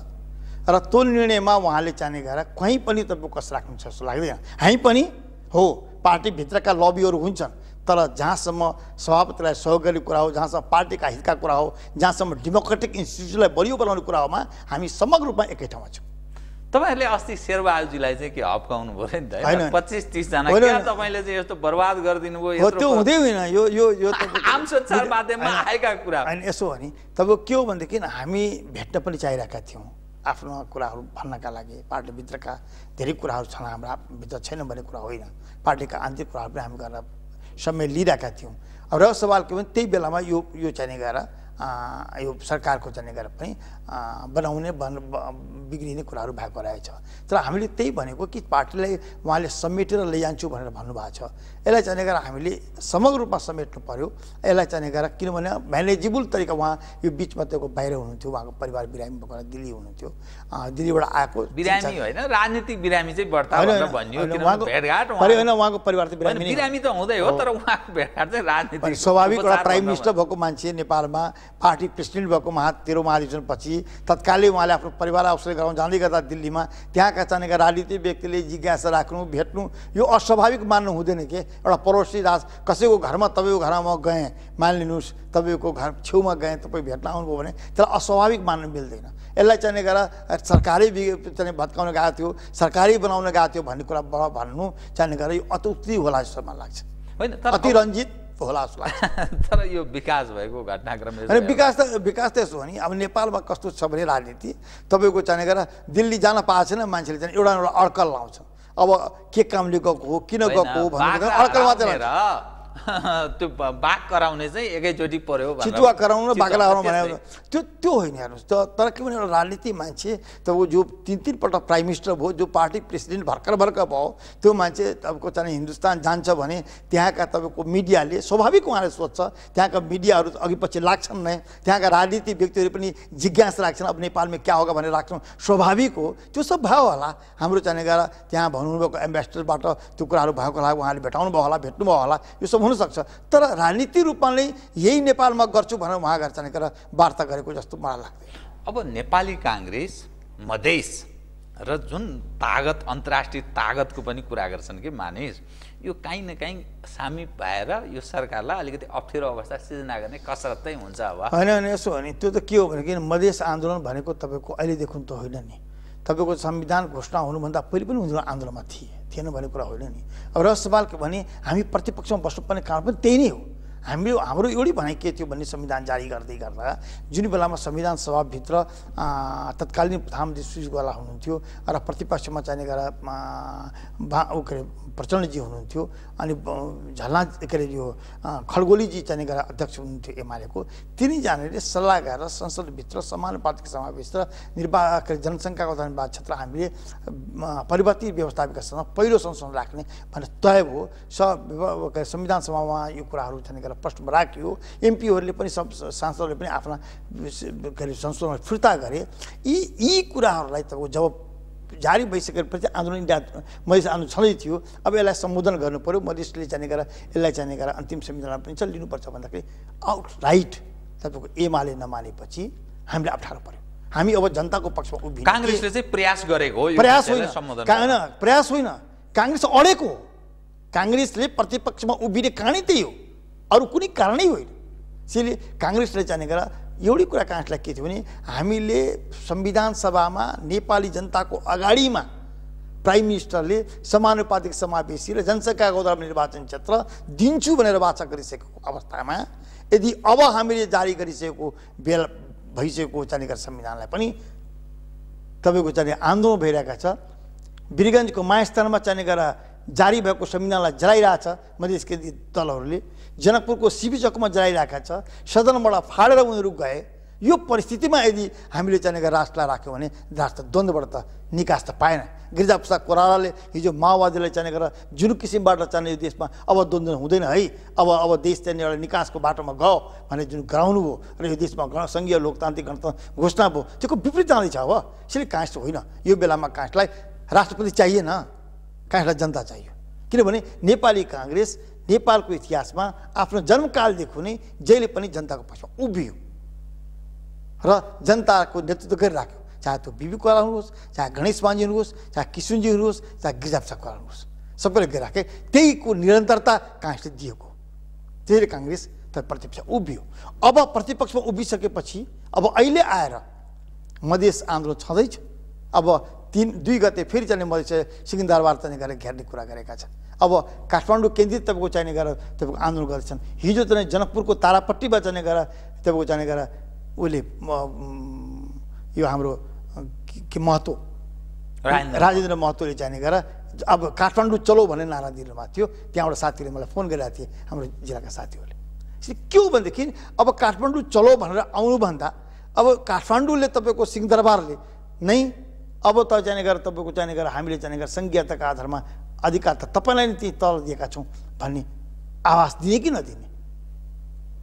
र त्यो निर्णयमा उहाँले चाहने गएर कहीँ पनि तपाईँको कस राख्नुहुन्छ जस्तो लाग्दैन हामी पनि हो पार्टीभित्रका लबीहरू हुन्छन् तर जहाँसम्म सभापतिलाई सहयोग गर्ने कुरा हो जहाँसम्म पार्टीका हितका कुरा हो जहाँसम्म डेमोक्रेटिक इन्स्टिट्युसनलाई बलियो बनाउने कुरा होमा हामी समग्र रूपमा एकै ठाउँमा छौँ तपाईँहरूले अस्ति शेरबहादुरजीलाई चाहिँ के हप्काउनु भयो नि त पच्चिस तिसजना तपाईँले चाहिँ यस्तो बर्बाद गरिदिनु भयो त्यो हुँदै होइन यो यो यो आम संसार माध्यममा आएका कुरा होइन यसो भने तपाईँको के हो भनेदेखि हामी भेट्न पनि चाहिरहेका थियौँ आफ्नो कुराहरू भन्नका लागि पार्टीभित्रका धेरै कुराहरू छन् हाम्रा भित्र छैन भन्ने कुरा होइन पार्टीका आन्तरिक कुराहरू पनि हामी गरेर समय लिइरहेका थियौँ अब र सवाल के भने त्यही बेलामा यो यो चाहिने गएर यो सरकारको जाने गएर पनि बनाउने बन बिग्रिने कुराहरू भएको रहेछ तर हामीले त्यही भनेको कि पार्टीलाई उहाँले समेटेर लैजान्छु भनेर भन्नुभएको छ यसलाई चाहिँ गरेर हामीले समग्र रूपमा समेट्नु पऱ्यो यसलाई चाहिँ गरेर किनभने म्यानेजेबल तरिका उहाँ यो बिचमा त्यो बाहिर हुनुहुन्थ्यो उहाँको परिवार बिरामी भएको दिल्ली हुनुहुन्थ्यो दिल्लीबाट आएको बिरामी होइन राजनीतिक बिरामी चाहिँ होइन उहाँको परिवार त बिरामी त हुँदै हो तर उहाँको भेटघाट चाहिँ राजनीतिक स्वाभाविक एउटा प्राइम मिनिस्टर भएको मान्छे नेपालमा पार्टी प्रेसिडेन्ट भएको महा तेह्र महाधिवेशनपछि तत्कालै उहाँले आफ्नो परिवार अवसर गराउनु जाँदै गर्दा दिल्लीमा त्यहाँका जानेका राजनीतिक व्यक्तिले जिज्ञासा राख्नु भेट्नु यो अस्वाभाविक मान्नु हुँदैन के एउटा पडोसी राज कसैको घरमा तपाईँको घरमा म गएँ मानिलिनुहोस् तपाईँको घर छेउमा गएँ तपाईँ भेट्न आउनुभयो भने त्यसलाई अस्वाभाविक मान्नु मिल्दैन यसलाई चाहिँ गएर सरकारै चाहिँ भत्काउन गएको थियो सरकारी बनाउन गएको थियो भन्ने कुरा भन्नु चाहिँ गएर यो अत्युक्ति होला जस्तो मलाई लाग्छ होइन अतिरञ्जित होला जस्तो लाग्छ तर यो विकास भएको घटनाक्रम अनि विकास त विकास त यसो हो नि अब नेपालमा कस्तो छ भने राजनीति तपाईँको चाहिने गरेर दिल्ली जान पाएको छैन मान्छेले चाहिँ एउटा एउटा अड्कल लाउँछ अब के कामले गएको हो किन गएको हो भनेर अड्कल मात्रै त्यो बाघ कराउने चाहिँ एकैचोटि पऱ्यो चितुवा कराउनु बाघ लगाउनु भने त्यो त्यो होइन हेर्नुहोस् त तर के भने एउटा राजनीति मान्छे त ऊ जो तिन तिनपल्ट प्राइम मिनिस्टर भयो जो पार्टी प्रेसिडेन्ट भर्खर भर्खर भयो त्यो मान्छे तपाईँको चाहिँ हिन्दुस्तान जान्छ भने त्यहाँका तपाईँको मिडियाले स्वाभाविक उहाँले सोध्छ त्यहाँका मिडियाहरू अघि पछि लाग्छन् नै त्यहाँका राजनीतिक व्यक्तिहरू पनि जिज्ञासा राख्छन् अब नेपालमा क्या होगा भनेर राख्छौँ स्वाभाविक हो त्यो सब भयो होला हाम्रो चाहिँ गएर त्यहाँ भन्नुभएको एम्बेसडरबाट त्यो कुराहरू भएको होला उहाँले भेटाउनु भयो होला भेट्नुभयो होला यो सब सम्भव हुनसक्छ तर राजनीति रूपमा नै यही नेपालमा गर्छु भनेर उहाँ घर वार्ता गरेको जस्तो मलाई लाग्छ अब नेपाली काङ्ग्रेस मधेस र जुन तागत अन्तर्राष्ट्रिय तागतको पनि कुरा गर्छन् कि मानिस यो काहीँ न काहीँ सामी पाएर यो सरकारलाई अलिकति अप्ठ्यारो अवस्था सिर्जना गर्ने कसरतै हुन्छ अब होइन होइन यसो हो नि त्यो त के हो भने किन मधेस आन्दोलन भनेको तपाईँको अहिलेदेखि त होइन नि तपाईँको संविधान घोषणा हुनुभन्दा पहिले पनि उनीहरू आन्दोलनमा थिए थिएन भन्ने कुरा होइन नि अब रहस्य सवाल भने हामी प्रतिपक्षमा बस्नुपर्ने कारण पनि त्यही नै हो हाम्रो हाम्रो एउटै भनाइ के थियो भन्ने संविधान जारी गर्दै गर्दा जुन बेलामा संविधान सभाभित्र तत्कालीन प्रधानमन्त्री सुशीलवाला हुनुहुन्थ्यो र प्रतिपक्षमा चाहिने गरेर बा के अरे प्रचण्डजी हुनुहुन्थ्यो अनि झलना के अरे यो खड्गोलीजी चाहिने गरेर अध्यक्ष हुनुहुन्थ्यो एमालेको तिनैजनाले सल्लाह गरेर संसदभित्र समानुपातिक समावेशभित्र र निर्वा के अरे जनसङ्ख्याको धन्यवाद क्षेत्र हामीले परिवर्तित व्यवस्था विकासमा पहिलो संशोधन राख्ने भनेर तय भयो स संविधान सभामा यो कुराहरू गरेर त्यसलाई प्रश्नमा राखियो एमपीहरूले पनि सांसदहरूले पनि आफ्ना के अरे संशोधन फिर्ता गरे यी यी कुराहरूलाई तपाईँको जब जारी भइसकेपछि आन्दोलन इन्डिया मधेस आन्दोलन छँदै थियो अब यसलाई सम्बोधन गर्नु पऱ्यो मधेसले जाने गरेर यसलाई जाने गरेर अन्तिम संविधान पनि छ लिनुपर्छ भन्दाखेरि आउट राइट तपाईँको एमाले नमानेपछि हामीले अप्ठ्यारो पऱ्यो हामी अब जनताको पक्षमा उभियो काङ्ग्रेसले चाहिँ प्रयास गरेको प्रयास होइन प्रयास होइन काङ्ग्रेस अडेको हो काङ्ग्रेसले प्रतिपक्षमा उभिने कहाँ त्यही हो अरू कुनै कारणै होइन त्यसैले काङ्ग्रेसले जाने गरेर एउटै कुरा काङ्ग्रेसलाई के थियो भने हामीले संविधान सभामा नेपाली जनताको अगाडिमा प्राइम मिनिस्टरले समानुपातिक समावेशी र जनसङ्ख्याको द्वारा निर्वाचन क्षेत्र दिन्छु भनेर वाचा गरिसकेको अवस्थामा यदि अब हामीले जारी गरिसकेको बेला भइसकेको जाने जानेगर संविधानलाई पनि तपाईँको जाने आन्दोलन भइरहेको छ वीरगन्जको मायास्थानमा जाने गरेर जारी भएको संविधानलाई जलाइरहेछ केन्द्रीय दलहरूले जनकपुरको सिबी चकमा जलाइरहेका छ सदनबाट फाडेर उनीहरू गए यो परिस्थितिमा यदि हामीले चाहिँ राष्ट्रलाई राख्यौँ भने राष्ट्र द्वन्द्वबाट त निकास त पाएन गिरिजा प्रसाद कोरालाले हिजो माओवादीलाई चाहिँ गरेर जुन किसिमबाट चाहिँ यो देशमा अब द्वन्द्व हुँदैन है अब अब देश चाहिँ एउटा निकासको बाटोमा गयो भने जुन गराउनु भयो र यो देशमा गणसङ्घीय लोकतान्त्रिक गणतन्त्र घोषणा भयो त्यो विपरीत जाँदैछ अब यसरी काँस होइन यो बेलामा काँसलाई राष्ट्रपति चाहिएन काँसलाई जनता चाहियो किनभने नेपाली काङ्ग्रेस नेपालको इतिहासमा आफ्नो जन्मकालदेखि नै जहिले पनि जनताको पक्षमा उभियो र जनताको नेतृत्व गरिराख्यो चाहे त्यो बिबी कोराल हुनुहोस् चाहे गणेश मान्जीहरू हुनुहोस् चाहे किशुनजी हुनुहोस् चाहे गिजाब कोराल हुनुहोस् सबैले गरिराखे त्यहीको निरन्तरता काङ्ग्रेसले दिएको त्यसैले काङ्ग्रेस तर प्रतिपक्ष उभियो अब प्रतिपक्षमा उभिसकेपछि अब अहिले आएर मधेस आन्दोलन छँदैछ अब तिन दुई गते फेरि चाहिँ मधेस सिकिन्दारबार चाहिँ गरेर घेर्ने कुरा गरेका छन् अब काठमाडौँ केन्द्रित तपाईँको चाहिने गरेर तपाईँको आन्दोलन गर्दैछन् हिजो चाहिँ जनकपुरको तारापट्टिमा जाने गरेर तपाईँको जाने गरेर उसले यो हाम्रो के महतो राजेन्द्र महतोले चाहिने गरेर अब काठमाडौँ चलो भन्ने नारा दिनुभएको थियो त्यहाँबाट साथीहरूले मलाई फोन गरेका थिए हाम्रो जिल्लाका साथीहरूले के हो भनेदेखि अब काठमाडौँ चलो भनेर आउनुभन्दा अब काठमाडौँले तपाईँको सिंहदरबारले नै अब त जाने गरेर तपाईँको जाने गरेर हामीले जाने गरेर संज्ञाताका आधारमा अधिकार त तपाईँलाई नै ती तल दिएका छौँ भन्ने आवाज दिने कि नदिने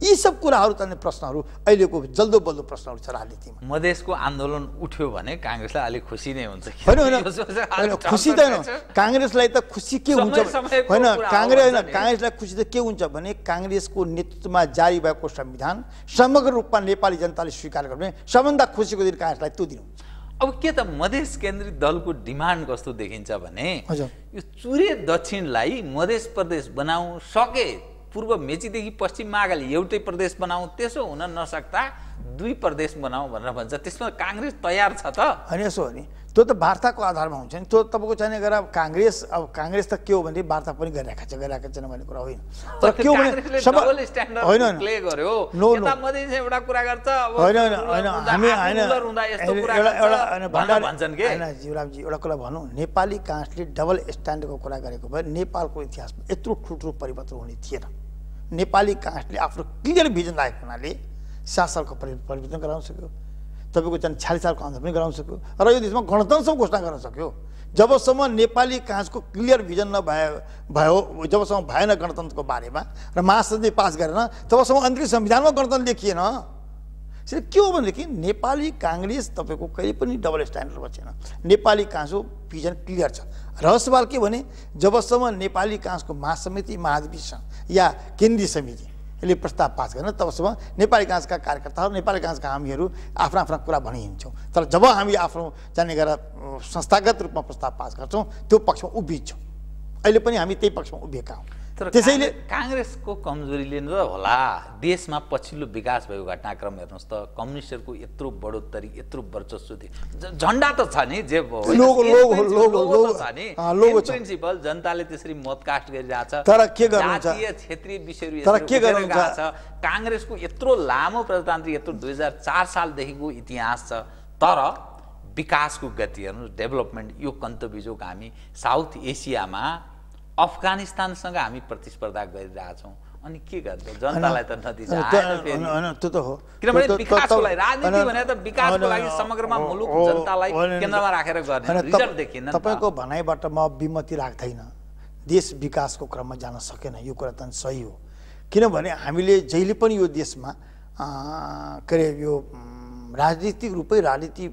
यी सब कुराहरू चाहिँ प्रश्नहरू अहिलेको जल्दो बल्दो प्रश्नहरू छ राजनीतिमा मधेसको आन्दोलन उठ्यो भने काङ्ग्रेसलाई अलिक खुसी नै हुन्छ होइन खुसी त होइन काङ्ग्रेसलाई त खुसी के हुन्छ होइन काङ्ग्रेस होइन काङ्ग्रेसलाई खुसी त के हुन्छ भने काङ्ग्रेसको नेतृत्वमा जारी भएको संविधान समग्र रूपमा नेपाली जनताले स्वीकार गर्ने सबभन्दा खुसीको दिन काङ्ग्रेसलाई त्यो दिन हुन्छ अब के त मधेस केन्द्रित दलको डिमान्ड कस्तो देखिन्छ भने यो चुरे दक्षिणलाई मधेस प्रदेश बनाउँ सके पूर्व मेचीदेखि पश्चिम मागाले एउटै प्रदेश बनाऊ त्यसो हुन नसक्दा दुई प्रदेश बनाऊ भनेर भन्छ त्यसमा काङ्ग्रेस तयार छ त होइन यसो हो नि त्यो त वार्ताको आधारमा हुन्छ नि त्यो तपाईँको चाहिने गएर अब काङ्ग्रेस अब काङ्ग्रेस त के हो भने वार्ता पनि गरिरहेको छ गरिरहेको छैन भन्ने कुरा होइन तर के हो भने जीवरामजी एउटा कुरा भनौँ नेपाली काङ्ग्रेसले डबल स्ट्यान्डर्डको कुरा गरेको भए नेपालको इतिहासमा यत्रो ठुल्ठुलो परिवर्तन हुने थिएन नेपाली काङ्ग्रेसले आफ्नो क्लियर भिजन राखेको हुनाले शासनको परिवर्तन गराउन सक्यो तपाईँको चाहिँ छ्यालिस सालको आन्दोलन पनि गराउन सक्यो र यो देशमा गणतन्त्रसम्म घोषणा गर्न सक्यो जबसम्म नेपाली काँचको क्लियर भिजन नभए भयो जबसम्म भएन गणतन्त्रको बारेमा र महासन्धि पास गरेन तबसम्म अन्तरिम संविधानमा गणतन्त्र लेखिएन त्यसरी के हो भनेदेखि नेपाली काङ्ग्रेस तपाईँको कहिले पनि डबल स्ट्यान्डर्डमा छैन नेपाली काँचको भिजन क्लियर छ र सवाल के भने जबसम्म नेपाली काँचको महासमिति महाधिवेशन या केन्द्रीय समिति यसले प्रस्ताव पास गरेन तबसम्म नेपाली काङ्ग्रेसका कार्यकर्ताहरू नेपाली काङ्ग्रेसका हामीहरू आफ्ना आफ्ना कुरा भनिहिन्छौँ तर जब हामी आफ्नो जाने गरेर संस्थागत रूपमा प्रस्ताव पास गर्छौँ त्यो पक्षमा उभिन्छौँ अहिले पनि हामी त्यही पक्षमा उभिएका हौँ तर त्यसैले काङ्ग्रेसको कमजोरीले नै होला देशमा पछिल्लो विकास भएको घटनाक्रम हेर्नुहोस् त कम्युनिस्टहरूको यत्रो बढोत्तरी यत्रो वर्चस्व थियो झन्डा त छ नि जे छ प्रिन्सिपल जनताले त्यसरी मतकास्ट गरिरहेछ तर के क्षेत्रीय विषयहरू के गरिरहेछ काङ्ग्रेसको यत्रो लामो प्रजातान्त्रिक यत्रो दुई हजार चार सालदेखिको इतिहास छ तर विकासको गति हेर्नुहोस् डेभलपमेन्ट यो कन्तबिजोक हामी साउथ एसियामा अफगानिस्तानसँग हामी प्रतिस्पर्धा गरिरहेछौँ अनि के गर्छ जनतालाई त तपाईँको भनाइबाट म विमति राख्दैन देश विकासको क्रममा जान सकेन यो कुरा त सही हो किनभने हामीले जहिले पनि यो देशमा के अरे यो राजनीतिक रूपै राजनीति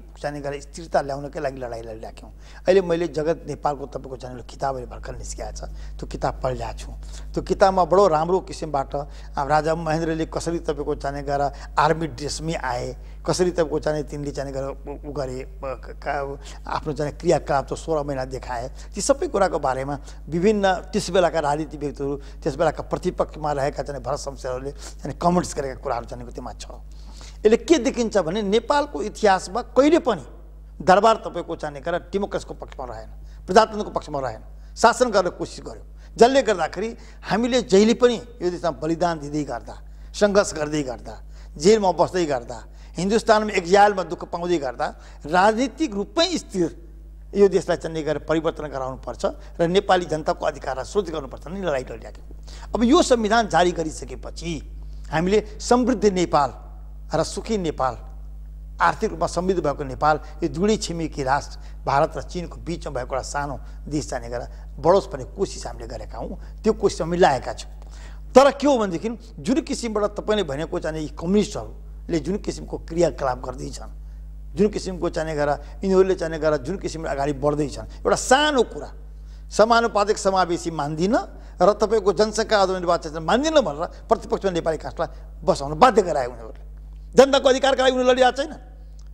गरेर स्थिरता ल्याउनकै लागि लडाइँ लडिराख्यौँ अहिले मैले जगत नेपालको तपाईँको जाने किताब अहिले भर्खर निस्किएको छ त्यो किताब पढिरहेको छु त्यो किताबमा बडो राम्रो किसिमबाट राजा महेन्द्रले कसरी तपाईँको जाने गरेर आर्मी ड्रेसमै आए कसरी तपाईँको चाहिँ तिनले जाने गरेर ऊ गरे आफ्नो जाने क्रियाकलाप त सोह्र महिना देखाए ती सबै कुराको बारेमा विभिन्न त्यस बेलाका राजनीति व्यक्तिहरू त्यस बेलाका प्रतिपक्षमा रहेका जाने भरत शमशेरहरूले जाने कमेन्ट्स गरेका कुराहरू जानेको त्यसमा छ यसले के देखिन्छ भने नेपालको इतिहासमा कहिले पनि दरबार तपाईँको चाहिने गरेर डेमोक्रेसको पक्षमा रहेन प्रजातन्त्रको पक्षमा रहेन शासन गर्ने कोसिस गर्यो जसले गर्दाखेरि हामीले जहिले पनि यो देशमा बलिदान दिँदै गर्दा सङ्घर्ष गर्दै गर्दा जेलमा बस्दै गर्दा हिन्दुस्तानमा एक्जाइलमा दुःख पाउँदै गर्दा राजनीतिक रूपमै स्थिर यो देशलाई चाहिने गरेर परिवर्तन गराउनुपर्छ र नेपाली जनताको अधिकारलाई सोच गर्नुपर्छ नि लडाइँ लडिरहेको अब यो संविधान जारी गरिसकेपछि हामीले समृद्ध नेपाल र सुखी नेपाल आर्थिक रूपमा समृद्ध भएको नेपाल यो दुवै छिमेकी राष्ट्र भारत र चिनको बिचमा भएको एउटा सानो देश जाने गरेर बढोस् भन्ने कोसिस हामीले गरेका हौँ त्यो कोसिसमा मिलाएका छौँ तर के हो भनेदेखि जुन किसिमबाट तपाईँले भनेको चाहिँ यी कम्युनिस्टहरूले जुन किसिमको क्रियाकलाप गर्दैछन् जुन किसिमको चाहिने गरेर यिनीहरूले चाहिने गरेर जुन किसिमले अगाडि बढ्दैछन् एउटा सानो कुरा समानुपातिक समावेशी मान्दिनँ र तपाईँको जनसङ्ख्या आधार निर्वाचन मान्दिनँ भनेर प्रतिपक्षमा नेपाली कास्टलाई बसाउन बाध्य गरायो उनीहरूले जनताको अधिकारका लागि उनीहरू लडिरहेको छैन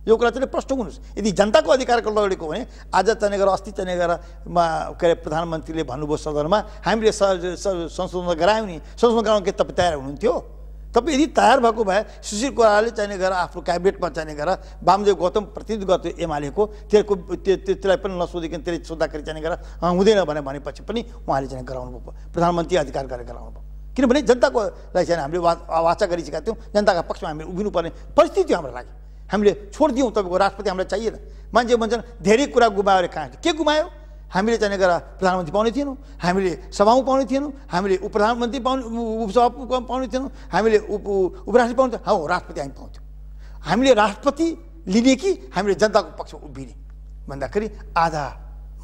यो कुरा चाहिँ प्रश्न हुनुहोस् यदि जनताको अधिकारको लडेको भने आज चाहिँ गएर अस्ति चाहिँ गएर के अरे प्रधानमन्त्रीले भन्नुभयो सदनमा हामीले संशोधन गरायौँ नि संशोधन गराउनु के तपाईँ तयार हुनुहुन्थ्यो तपाईँ यदि तयार भएको भए सुशील कोराले चाहिने गरेर आफ्नो क्याबिनेटमा चाहिने गरेर वामदेव गौतम प्रतिनिधित्व गर्थ्यो एमालेको त्यसको त्यसलाई पनि नसोधिकन त्यसले सोद्धाखेरि चाहिने गरेर हुँदैन भने भनेपछि पनि उहाँले चाहिँ गराउनु भयो प्रधानमन्त्री अधिकार गरेर गराउनु भयो किनभने जनताको लागि चाहिँ हामीले वा वाचा गरिसकेका थियौँ जनताका पक्षमा हामीले उभिनुपर्ने परिस्थिति हाम्रो लागि हामीले छोडिदियौँ तपाईँको राष्ट्रपति हामीलाई चाहिएन मान्छे भन्छन् धेरै कुरा गुमायो गुमाएर कहाँ के गुमायो हामीले चाहिँ गएर प्रधानमन्त्री पाउने थिएनौँ हामीले सभामा पाउने थिएनौँ हामीले उप प्रधानमन्त्री पाउने उपसभा पाउने थिएनौँ हामीले उप उपराष्ट्रपति पाउने थियौँ हौ राष्ट्रपति हामी पाउँथ्यौँ हामीले राष्ट्रपति लिने कि हामीले जनताको पक्षमा उभिने भन्दाखेरि आधा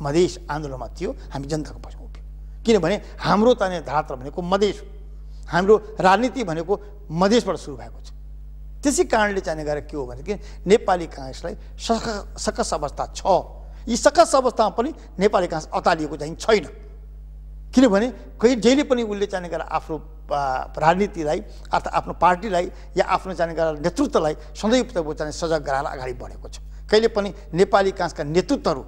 मधेस आन्दोलनमा थियो हामी जनताको पक्षमा उभियौँ किनभने हाम्रो चाहिँ धात्र भनेको मधेस हो हाम्रो राजनीति भनेको मधेसबाट सुरु भएको छ त्यसै कारणले चाहिँ गएर के हो भनेदेखि नेपाली काङ्ग्रेसलाई सक सकस अवस्था छ यी सकस अवस्थामा पनि नेपाली काङ्ग्रेस अतालिएको चाहिँ छैन किनभने कहीँ जहिले पनि उसले जाने गएर आफ्नो राजनीतिलाई अर्थात् आफ्नो पार्टीलाई या आफ्नो जाने गएर नेतृत्वलाई सधैँ चाहिँ सजग गराएर अगाडि बढेको छ कहिले पनि नेपाली काङ्ग्रेसका नेतृत्वहरू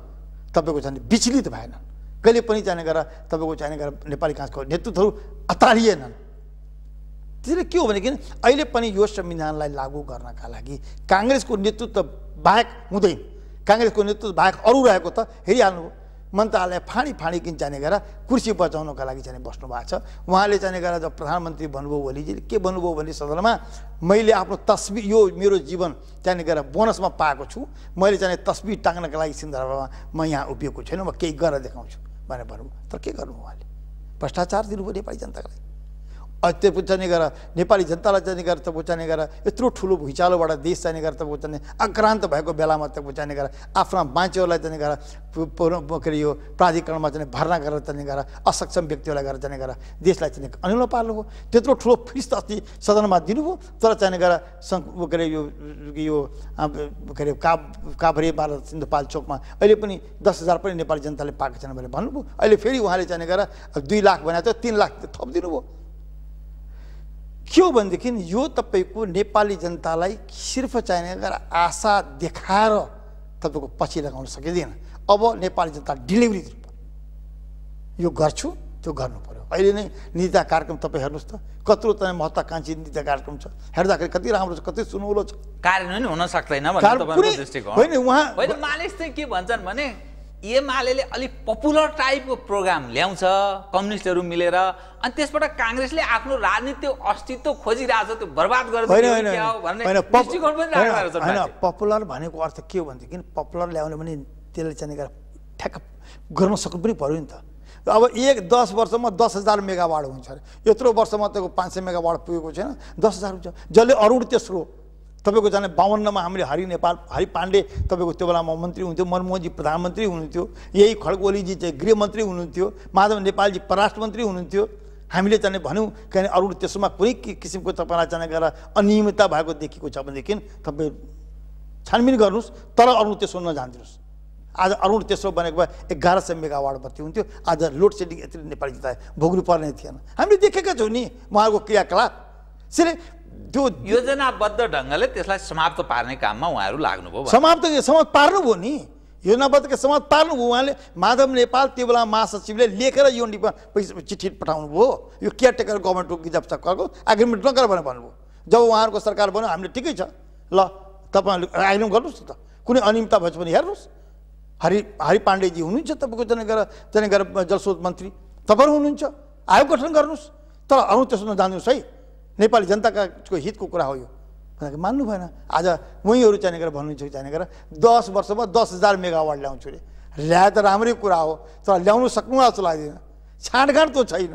तपाईँको चाहिँ विचलित भएनन् कहिले पनि जाने गएर तपाईँको जाने गएर नेपाली काङ्ग्रेसको नेतृत्वहरू अतालिएनन् त्यसले के हो भनेदेखि अहिले पनि यो संविधानलाई लागू गर्नका लागि काङ्ग्रेसको नेतृत्व बाहेक हुँदैन काङ्ग्रेसको नेतृत्व बाहेक अरू रहेको त हेरिहाल्नु मन्त्रालय फाँडी फाँडी किन जाने गरेर कुर्सी बचाउनका लागि चाहिँ बस्नु भएको छ उहाँले जाने गरेर जब प्रधानमन्त्री भन्नुभयो ओलीजीले के भन्नुभयो भने सदनमा मैले आफ्नो तस्बिर यो मेरो जीवन जाने गरेर बोनसमा पाएको छु मैले चाहिँ तस्बिर टाँग्नका लागि सन्दर्भमा म यहाँ उभिएको छैन म केही गरेर देखाउँछु भनेर भन्नुभयो तर के गर्नु उहाँले भ्रष्टाचार दिनुभयो नेपाली जनतालाई त्यो जाने गर नेपाली जनतालाई जाने गरेर तपाईँ बुझाउने गर यत्रो ठुलो भुइँचालोबाट देश जाने गरेर तपाईँ बुझाउने आक्रान्त भएको बेलामा त जाने गर आफ्ना मान्छेहरूलाई जाने गर के अरे यो प्राधिकरणमा चाहिँ भर्ना गरेर जाने गर असक्षम व्यक्तिहरूलाई गरेर जाने गर देशलाई चाहिँ अनुलो पार्नु हो त्यत्रो ठुलो फिस त अस्ति सदनमा दिनुभयो तर चाहिने गर के अरे यो के अरे का काभ्रे बाल सिन्धुपाल चोकमा अहिले पनि दस हजार पनि नेपाली जनताले पाएको छैन भनेर भन्नुभयो अहिले फेरि उहाँले चाहिने गर दुई लाख बनाएको थियो तिन लाख थपिदिनु भयो के हो भनेदेखि यो तपाईँको नेपाली जनतालाई सिर्फ चाहिने गरेर आशा देखाएर तपाईँको पछि लगाउन सकिँदैन अब नेपाली जनता डेलिभरी यो गर्छु त्यो गर्नु पऱ्यो अहिले नै निदा कार्यक्रम तपाईँ हेर्नुहोस् त कत्रो त महत्त्वकांक्षी निदा कार्यक्रम छ हेर्दाखेरि कति राम्रो छ कति सुनौलो छ कार्यान्वयन हुन सक्दैन होइन उहाँ मानिस चाहिँ के भन्छन् भने एमाले अलिक पपुलर टाइपको प्रोग्राम ल्याउँछ कम्युनिस्टहरू मिलेर अनि त्यसबाट काङ्ग्रेसले आफ्नो राजनीति अस्तित्व खोजिरहेको छ त्यो बर्बाद गरेर पपुलर भनेको अर्थ के हो भनेदेखि पपुलर ल्याउने पनि त्यसले चाहिँ ठ्याक्क गर्न सक्नु पनि पऱ्यो नि त अब एक दस वर्षमा दस हजार मेगावाड हुन्छ अरे यत्रो वर्षमा तपाईँको पाँच सय मेगावाड पुगेको छैन दस हजार हुन्छ जसले अरू तेस्रो तपाईँको जाने बाहन्नमा हामीले हरि नेपाल हरि पाण्डे तपाईँको त्यो बेलामा मन्त्री हुनुहुन्थ्यो मनमोहनजी प्रधानमन्त्री हुनुहुन्थ्यो यही खड्गोलीजी चाहिँ गृहमन्त्री हुनुहुन्थ्यो माधव नेपालजी पराष्ट्र मन्त्री हुनुहुन्थ्यो हामीले जाने भन्यौँ किनभने अरू त्यसमा कुनै किसिमको तपाईँलाई जाने गएर अनियमितता भएको देखेको छ भनेदेखि तपाईँ छानबिन गर्नुहोस् तर अरू त्यसो नजानिदिनुहोस् आज अरुण तेस्रो बनेको भए एघार सय मेगावाट बत्ती हुन्थ्यो आज लोड सेडिङ यति नेपाली जिता भोग्नु पर्ने थिएन हामीले देखेका छौँ नि उहाँहरूको क्रियाकलाप त्यसैले त्यो योजनाबद्ध ढङ्गले त्यसलाई समाप्त पार्ने काममा उहाँहरू लाग्नुभयो समाप्त समाप्त पार्नुभयो नि योजनाबद्ध समाप्त पार्नुभयो उहाँले माधव नेपाल त्यो बेला महासचिवले लेखेर यो चिठी पठाउनु भयो यो केयरटेकर गभर्मेन्टको गिजाब सरकारको एग्रिमेन्ट नगर भनेर भन्नुभयो जब उहाँहरूको सरकार बन्यो हामीले ठिकै छ ल तपाईँहरूले एग्रिमेन्ट गर्नुहोस् न त कुनै अनियमता भएछ भने हेर्नुहोस् हरि हरि पाण्डेजी हुनुहुन्छ तपाईँको जनगर जनगर जलस्रोत मन्त्री तपाईँहरू हुनुहुन्छ आयोग गठन गर्नुहोस् तर अरू त्यसमा जानुहोस् है नेपाली जनताको हितको कुरा हो यो मान्नु भएन आज उहीँहरू चाहिने गरेर छु चाहिने गरेर दस वर्षमा दस हजार मेगावाट ल्याउँछु अरे ल्याए त राम्रै कुरा हो तर ल्याउनु सक्नु जस्तो लाग्दैन छाँडगाँड त छैन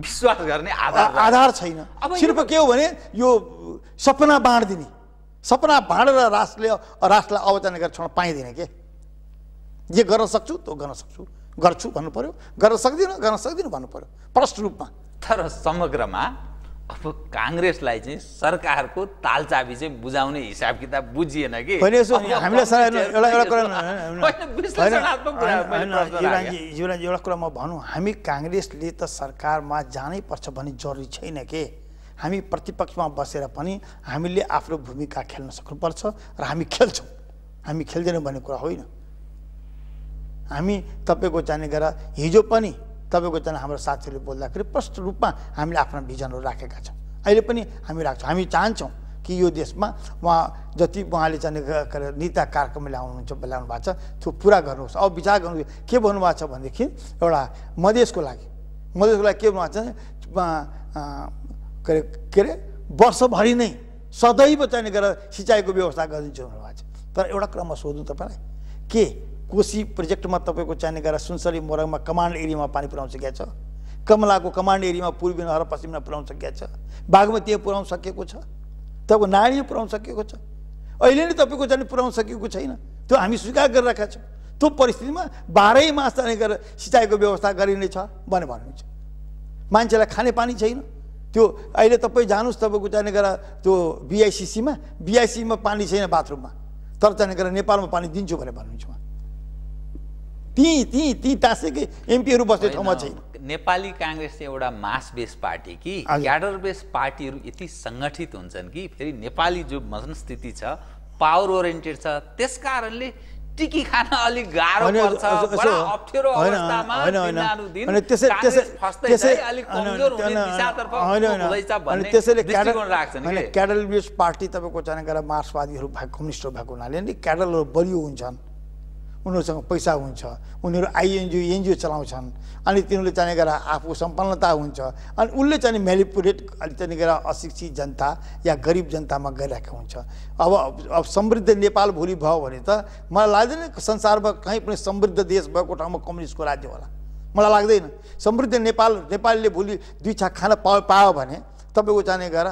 विश्वास गर्ने आधार आधार छैन सिर्फ के हो भने यो सपना बाँडिदिने सपना बाँडेर राष्ट्रले राष्ट्रलाई अवचान गरेर छोड्न पाइँदैन के जे गर्न सक्छु त्यो गर्न सक्छु गर्छु भन्नु पऱ्यो गर्न सक्दिनँ गर्न सक्दिनँ भन्नु पऱ्यो प्रष्ट रूपमा तर समग्रमा अब काङ्ग्रेसलाई चाहिँ सरकारको तालचाबी चाहिँ बुझाउने हिसाब किताब बुझिएन कि एउटा एउटा कुरा म भनौँ हामी काङ्ग्रेसले त सरकारमा जानै पर्छ भन्ने जरुरी छैन कि हामी प्रतिपक्षमा बसेर पनि हामीले आफ्नो भूमिका खेल्न सक्नुपर्छ र हामी खेल्छौँ हामी खेल्दैनौँ भन्ने कुरा होइन हामी तपाईँको जाने गरेर हिजो पनि तपाईँको एकजना हाम्रो साथीहरूले बोल्दाखेरि प्रष्ट रूपमा हामीले आफ्ना भिजनहरू राखेका छौँ अहिले पनि हामी राख्छौँ हामी चाहन्छौँ कि यो देशमा उहाँ जति उहाँले जाने नेता कार्यक्रम ल्याउनुहुन्छ ल्याउनु भएको छ त्यो पुरा गर्नुहोस् अब विचार गर्नु के भन्नुभएको छ भनेदेखि एउटा मधेसको लागि मधेसको लागि के भन्नुभएको छ के अरे के अरे वर्षभरि नै सदैव चाहिँ गरेर सिँचाइको व्यवस्था गरिदिन्छु भन्नुभएको छ तर एउटा क्रममा सोध्नु तपाईँलाई के कोशी प्रोजेक्टमा तपाईँको चाहिने गरेर सुनसरी मोरङमा कमान्ड एरियामा पानी पुऱ्याउन सकिएको छ कमलाको कमान्ड एरियामा पूर्वी नहर पश्चिममा नहर पुऱ्याउन सकिएको छ बागमती पुऱ्याउन सकेको छ तपाईँको नारी पुऱ्याउन सकिएको छ अहिले नै तपाईँको जाने पुऱ्याउन सकेको छैन त्यो हामी स्वीकार गरिरहेका छौँ त्यो परिस्थितिमा बाह्रै मास जाने गरेर सिँचाइको व्यवस्था गरिनेछ भने भन्नुहुन्छ मान्छेलाई खाने पानी छैन त्यो अहिले तपाईँ जानुहोस् तपाईँको जाने गरेर त्यो बिआइसिसीमा बिआइसीमा पानी छैन बाथरुममा तर जाने गरेर नेपालमा पानी दिन्छु भनेर भन्नुहुन्छ उहाँ ती ती ती तासेकै एमपीहरू बस्ने ठाउँमा छैन नेपाली काङ्ग्रेस चाहिँ एउटा मास बेस पार्टी कि क्याडर बेस पार्टीहरू यति सङ्गठित हुन्छन् कि फेरि नेपाली जो मनस्थिति छ पावर ओरिएन्टेड छ त्यस कारणले टिकी खान अलिक गाह्रो पर्छ अप्ठ्यारो अवस्थामा त्यसै कमजोर हुने राख्छन् क्याडल बेस पार्टी तपाईँको जनगरा मार्क्सवादीहरू भएको कम्युनिस्टहरू भएको हुनाले नि क्याडलहरू बलियो हुन्छन् उनीहरूसँग पैसा हुन्छ उनीहरू आइएनजिओ एनजिओ चलाउँछन् अनि तिनीहरूले चाहिँ गरेर आफू सम्पन्नता हुन्छ अनि उसले चाहिँ म्यानिपुलेट अनि त्यहाँनिर गरेर अशिक्षित जनता या गरिब जनतामा गइरहेको हुन्छ अब अब समृद्ध नेपाल भोलि भयो भने त मलाई लाग्दैन संसारमा कहीँ पनि समृद्ध देश भएको ठाउँमा कम्युनिस्टको राज्य होला मलाई लाग्दैन समृद्ध नेपाल नेपालीले भोलि दुई छाक खान पा पायो भने तपाईँको जाने गएर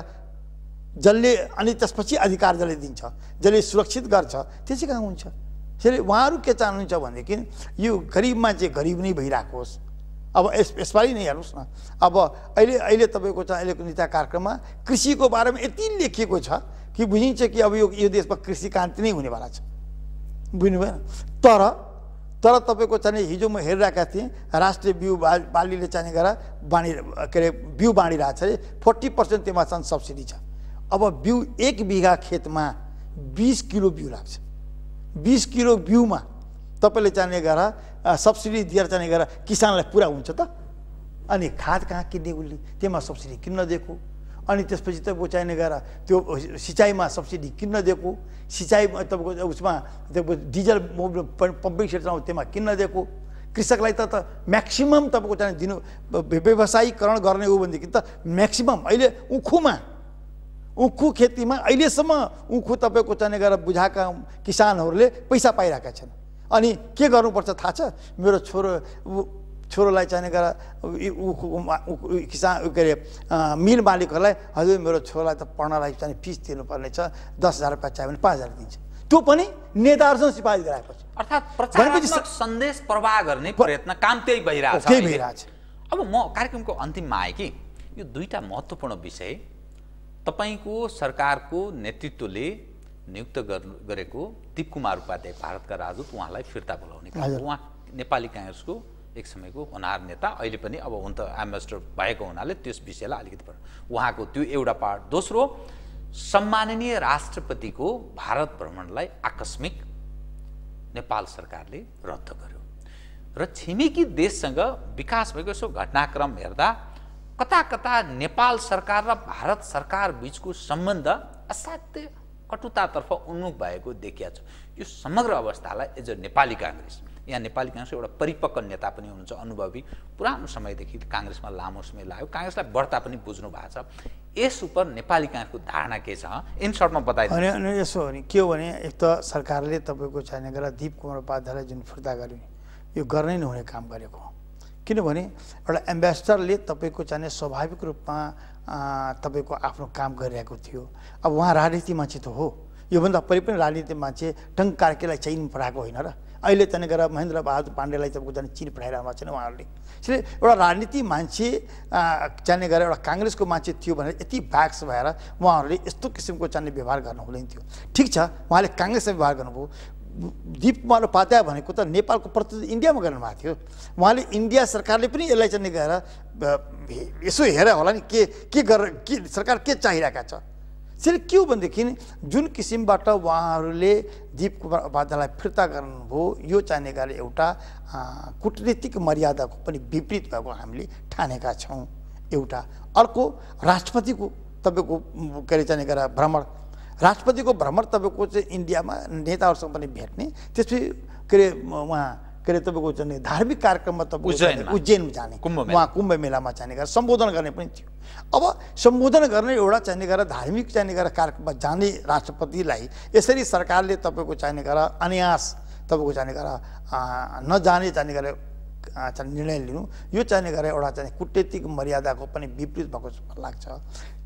जसले अनि त्यसपछि अधिकार जसले दिन्छ जसले सुरक्षित गर्छ त्यसै कहाँ हुन्छ त्यसरी उहाँहरू के चाहनुहुन्छ भनेदेखि यो गरिब मान्छे गरिब नै भइरहेको होस् अब यस यसपालि नै हेर्नुहोस् न अब अहिले अहिले तपाईँको चाहिँ अहिलेको नेता कार्यक्रममा कृषिको बारेमा यति लेखिएको छ कि बुझिन्छ कि अब यो यो देशमा कृषि क्रान्ति नै हुनेवाला छ बुझ्नु भएन तर तर तपाईँको चाहिँ हिजो म हेरिरहेका थिएँ राष्ट्रिय बिउ बा बालीले चाहिँ गएर बाँडी के अरे बिउ बाँडिरहेको छ अरे फोर्टी पर्सेन्ट त्यसमा चाहिँ सब्सिडी छ अब बिउ एक बिघा खेतमा बिस किलो बिउ लाग्छ बिस किलो बिउमा तपाईँले चाहिने गरेर सब्सिडी दिएर चाहिने गरेर किसानलाई पुरा हुन्छ त अनि खाद कहाँ किन्ने उसले त्यहीमा सब्सिडी किन्न दिएको अनि त्यसपछि तपाईँको चाहिने गएर त्यो सिँचाइमा सब्सिडी किन्न दिएको सिँचाइमा तपाईँको उसमा त्यो डिजल पम्पिङ सेट त्यसमा किन्न दिएको कृषकलाई त त म्याक्सिमम् तपाईँको चाहिँ दिनु व्यवसायीकरण गर्ने हो भनेदेखि त म्याक्सिमम् अहिले उखुमा उखु खेतीमा अहिलेसम्म उखु तपाईँको चाहिँ गएर बुझाएका किसानहरूले पैसा पाइरहेका छन् अनि के गर्नुपर्छ थाहा छ मेरो छोरो छोरोलाई चाहिने गरेर किसान के अरे मिल मालिकहरूलाई हजुर मेरो छोरालाई त पढ्नलाई चाहिँ फिस तिर्नुपर्नेछ दस हजार रुपियाँ चाहियो भने पाँच हजार दिन्छ त्यो पनि नेताहरूसँग सिफारिस गराएको छ अर्थात् सन्देश प्रवाह गर्ने प्रयत्न काम त्यही भइरहेको छ अब म कार्यक्रमको अन्तिममा आएँ कि यो दुईवटा महत्त्वपूर्ण विषय तपाईँको सरकारको नेतृत्वले नियुक्त गरेको दिप कुमार उपाध्याय भारतका राजदूत उहाँलाई फिर्ता बोलाउने उहाँ नेपाली काङ्ग्रेसको एक समयको होनहार नेता अहिले पनि अब हुन त एम्बेसडर भएको हुनाले त्यस विषयलाई अलिकति उहाँको त्यो एउटा पार्ट दोस्रो सम्माननीय राष्ट्रपतिको भारत भ्रमणलाई आकस्मिक नेपाल सरकारले रद्द गर्यो र छिमेकी देशसँग विकास भएको यसो घटनाक्रम हेर्दा कता कता नेपाल सरकार र भारत सरकार बिचको सम्बन्ध असाध्य कटुतातर्फ उन्मुख भएको देखिया छ यो समग्र अवस्थालाई एज अ नेपाली काङ्ग्रेस यहाँ नेपाली काङ्ग्रेस एउटा परिपक्व नेता पनि हुनुहुन्छ अनुभवी पुरानो समयदेखि काङ्ग्रेसमा लामो समय लाग्यो काङ्ग्रेसलाई बढ्ता पनि बुझ्नु भएको छ यस उप नेपाली काङ्ग्रेसको धारणा के छ इन सर्टमा बताइ अनि यसो हो नि के हो भने एक त सरकारले तपाईँको छैन गरेर दिप कुमार उपाध्यायलाई जुन फिर्ता गर्यो यो गर्नै नहुने काम गरेको हो किनभने एउटा एम्बेसडरले तपाईँको चाहिँ स्वाभाविक रूपमा तपाईँको आफ्नो काम गरिरहेको थियो अब उहाँ राजनीति मान्छे त हो योभन्दा पहिले पनि राजनीति मान्छे टङ्क कार्केलाई चिन पठाएको होइन र अहिले त्यहाँनिर गएर महेन्द्र बहादुर पाण्डेलाई तपाईँको जाने चिन पठाइरहेको छैन उहाँहरूले त्यसले एउटा राजनीति मान्छे जाने गएर एउटा काङ्ग्रेसको मान्छे थियो भनेर यति भ्याक्स भएर उहाँहरूले यस्तो किसिमको चाहिने व्यवहार गर्नु हुँदैन थियो ठिक छ उहाँले काङ्ग्रेसमा व्यवहार गर्नुभयो दिप कुमार उपाध्याय भनेको त नेपालको प्रतिनिधि इन्डियामा गर्नुभएको थियो उहाँले इन्डिया सरकारले पनि यसलाई चाहिँ गएर यसो हेर होला नि के के गरेर के सरकार के चाहिरहेका छ त्यसरी के हो भनेदेखि जुन किसिमबाट उहाँहरूले दिप कुमार उपाध्यायलाई फिर्ता गर्नुभयो यो चाहिने गरेर एउटा कुटनीतिक मर्यादाको पनि विपरीत भएको हामीले ठानेका छौँ एउटा अर्को राष्ट्रपतिको तपाईँको के अरे चाहिने गरेर भ्रमण राष्ट्रपतिको भ्रमण तपाईँको चाहिँ इन्डियामा नेताहरूसँग पनि भेट्ने त्यसपछि के अरे उहाँ के अरे तपाईँको चाहिँ धार्मिक कार्यक्रममा तपाईँ उज्जैन जाने उहाँ कुम्भ मेलामा जाने गरेर सम्बोधन गर्ने पनि थियो अब सम्बोधन गर्ने एउटा चाहिने गरेर धार्मिक चाहिने गरेर कार्यक्रममा जाने राष्ट्रपतिलाई यसरी सरकारले तपाईँको चाहिने गरेर अन्यास तपाईँको जाने गरेर नजाने जाने गरेर चाहिँ निर्णय लिनु यो चाहिने गरेर एउटा चाहिँ कुटनीतिक मर्यादाको पनि विपरीत भएको जस्तो लाग्छ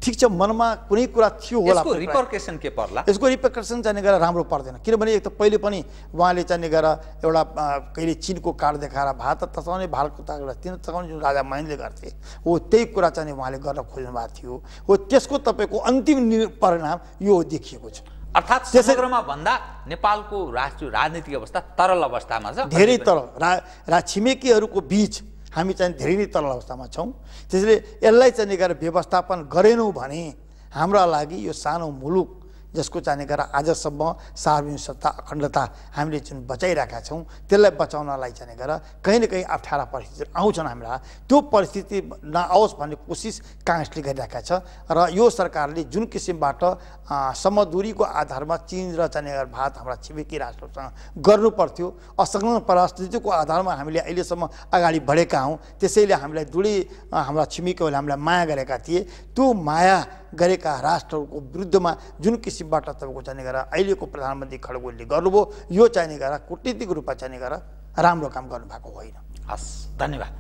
ठिक छ मनमा कुनै कुरा थियो होला रिपर्केसन के पर्ला यसको रिपर्केसन चाहिँ गरेर राम्रो पर्दैन किनभने एक त पहिले पनि उहाँले चाहिँ गएर एउटा कहिले चिनको कार्ड देखाएर भारत तसाउने भारतको तागेर तिन तताउने जुन राजा माइनले गर्थे हो त्यही कुरा चाहिँ उहाँले गर्न खोज्नु भएको थियो हो त्यसको तपाईँको अन्तिम परिणाम यो देखिएको छ अर्थात् समग्रमा भन्दा नेपालको राष्ट्रिय राजनीतिक अवस्था तरल अवस्थामा छ धेरै तरल रा रा छिमेकीहरूको बिच हामी चाहिँ धेरै नै तरल अवस्थामा छौँ त्यसैले यसलाई चाहिँ गएर व्यवस्थापन गरेनौँ भने हाम्रा लागि यो सानो मुलुक जसको चाहिँ गरेर आजसम्म सार्वजनिक सत्ता अखण्डता हामीले जुन बचाइरहेका छौँ त्यसलाई बचाउनलाई चाहिँ गरेर कहीँ न कहीँ अप्ठ्यारा परिस्थितिहरू आउँछन् हामीलाई त्यो परिस्थिति नआओस् भन्ने कोसिस काङ्ग्रेसले गरिरहेका छ र यो सरकारले जुन किसिमबाट समदुरीको आधारमा चिन र चाहिँ भारत हाम्रा छिमेकी राष्ट्रहरूसँग गर्नु पर्थ्यो असङ्लग्न परिस्थितिको आधारमा हामीले अहिलेसम्म अगाडि बढेका हौँ त्यसैले हामीलाई दुवै हाम्रा छिमेकीहरूले हामीलाई माया गरेका थिए त्यो माया गरेका राष्ट्रहरूको विरुद्धमा जुन किसिमबाट तपाईँको चाहिने गरेर अहिलेको प्रधानमन्त्री खड्गोलले गर्नुभयो यो चाहिने गरेर कुटनीतिक रूपमा चाहिने गरेर राम्रो काम गर्नुभएको होइन हस् धन्यवाद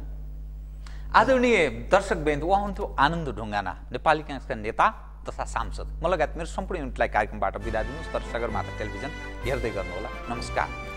आदरणीय दर्शक बेन्द उहाँ हुन्थ्यो आनन्द ढुङ्गाना नेपाली काङ्ग्रेसका नेता तथा सांसद म लगायत मेरो सम्पूर्ण युनिटलाई कार्यक्रमबाट बिदा दिनुहोस् तर सगरमाथा टेलिभिजन हेर्दै गर्नुहोला नमस्कार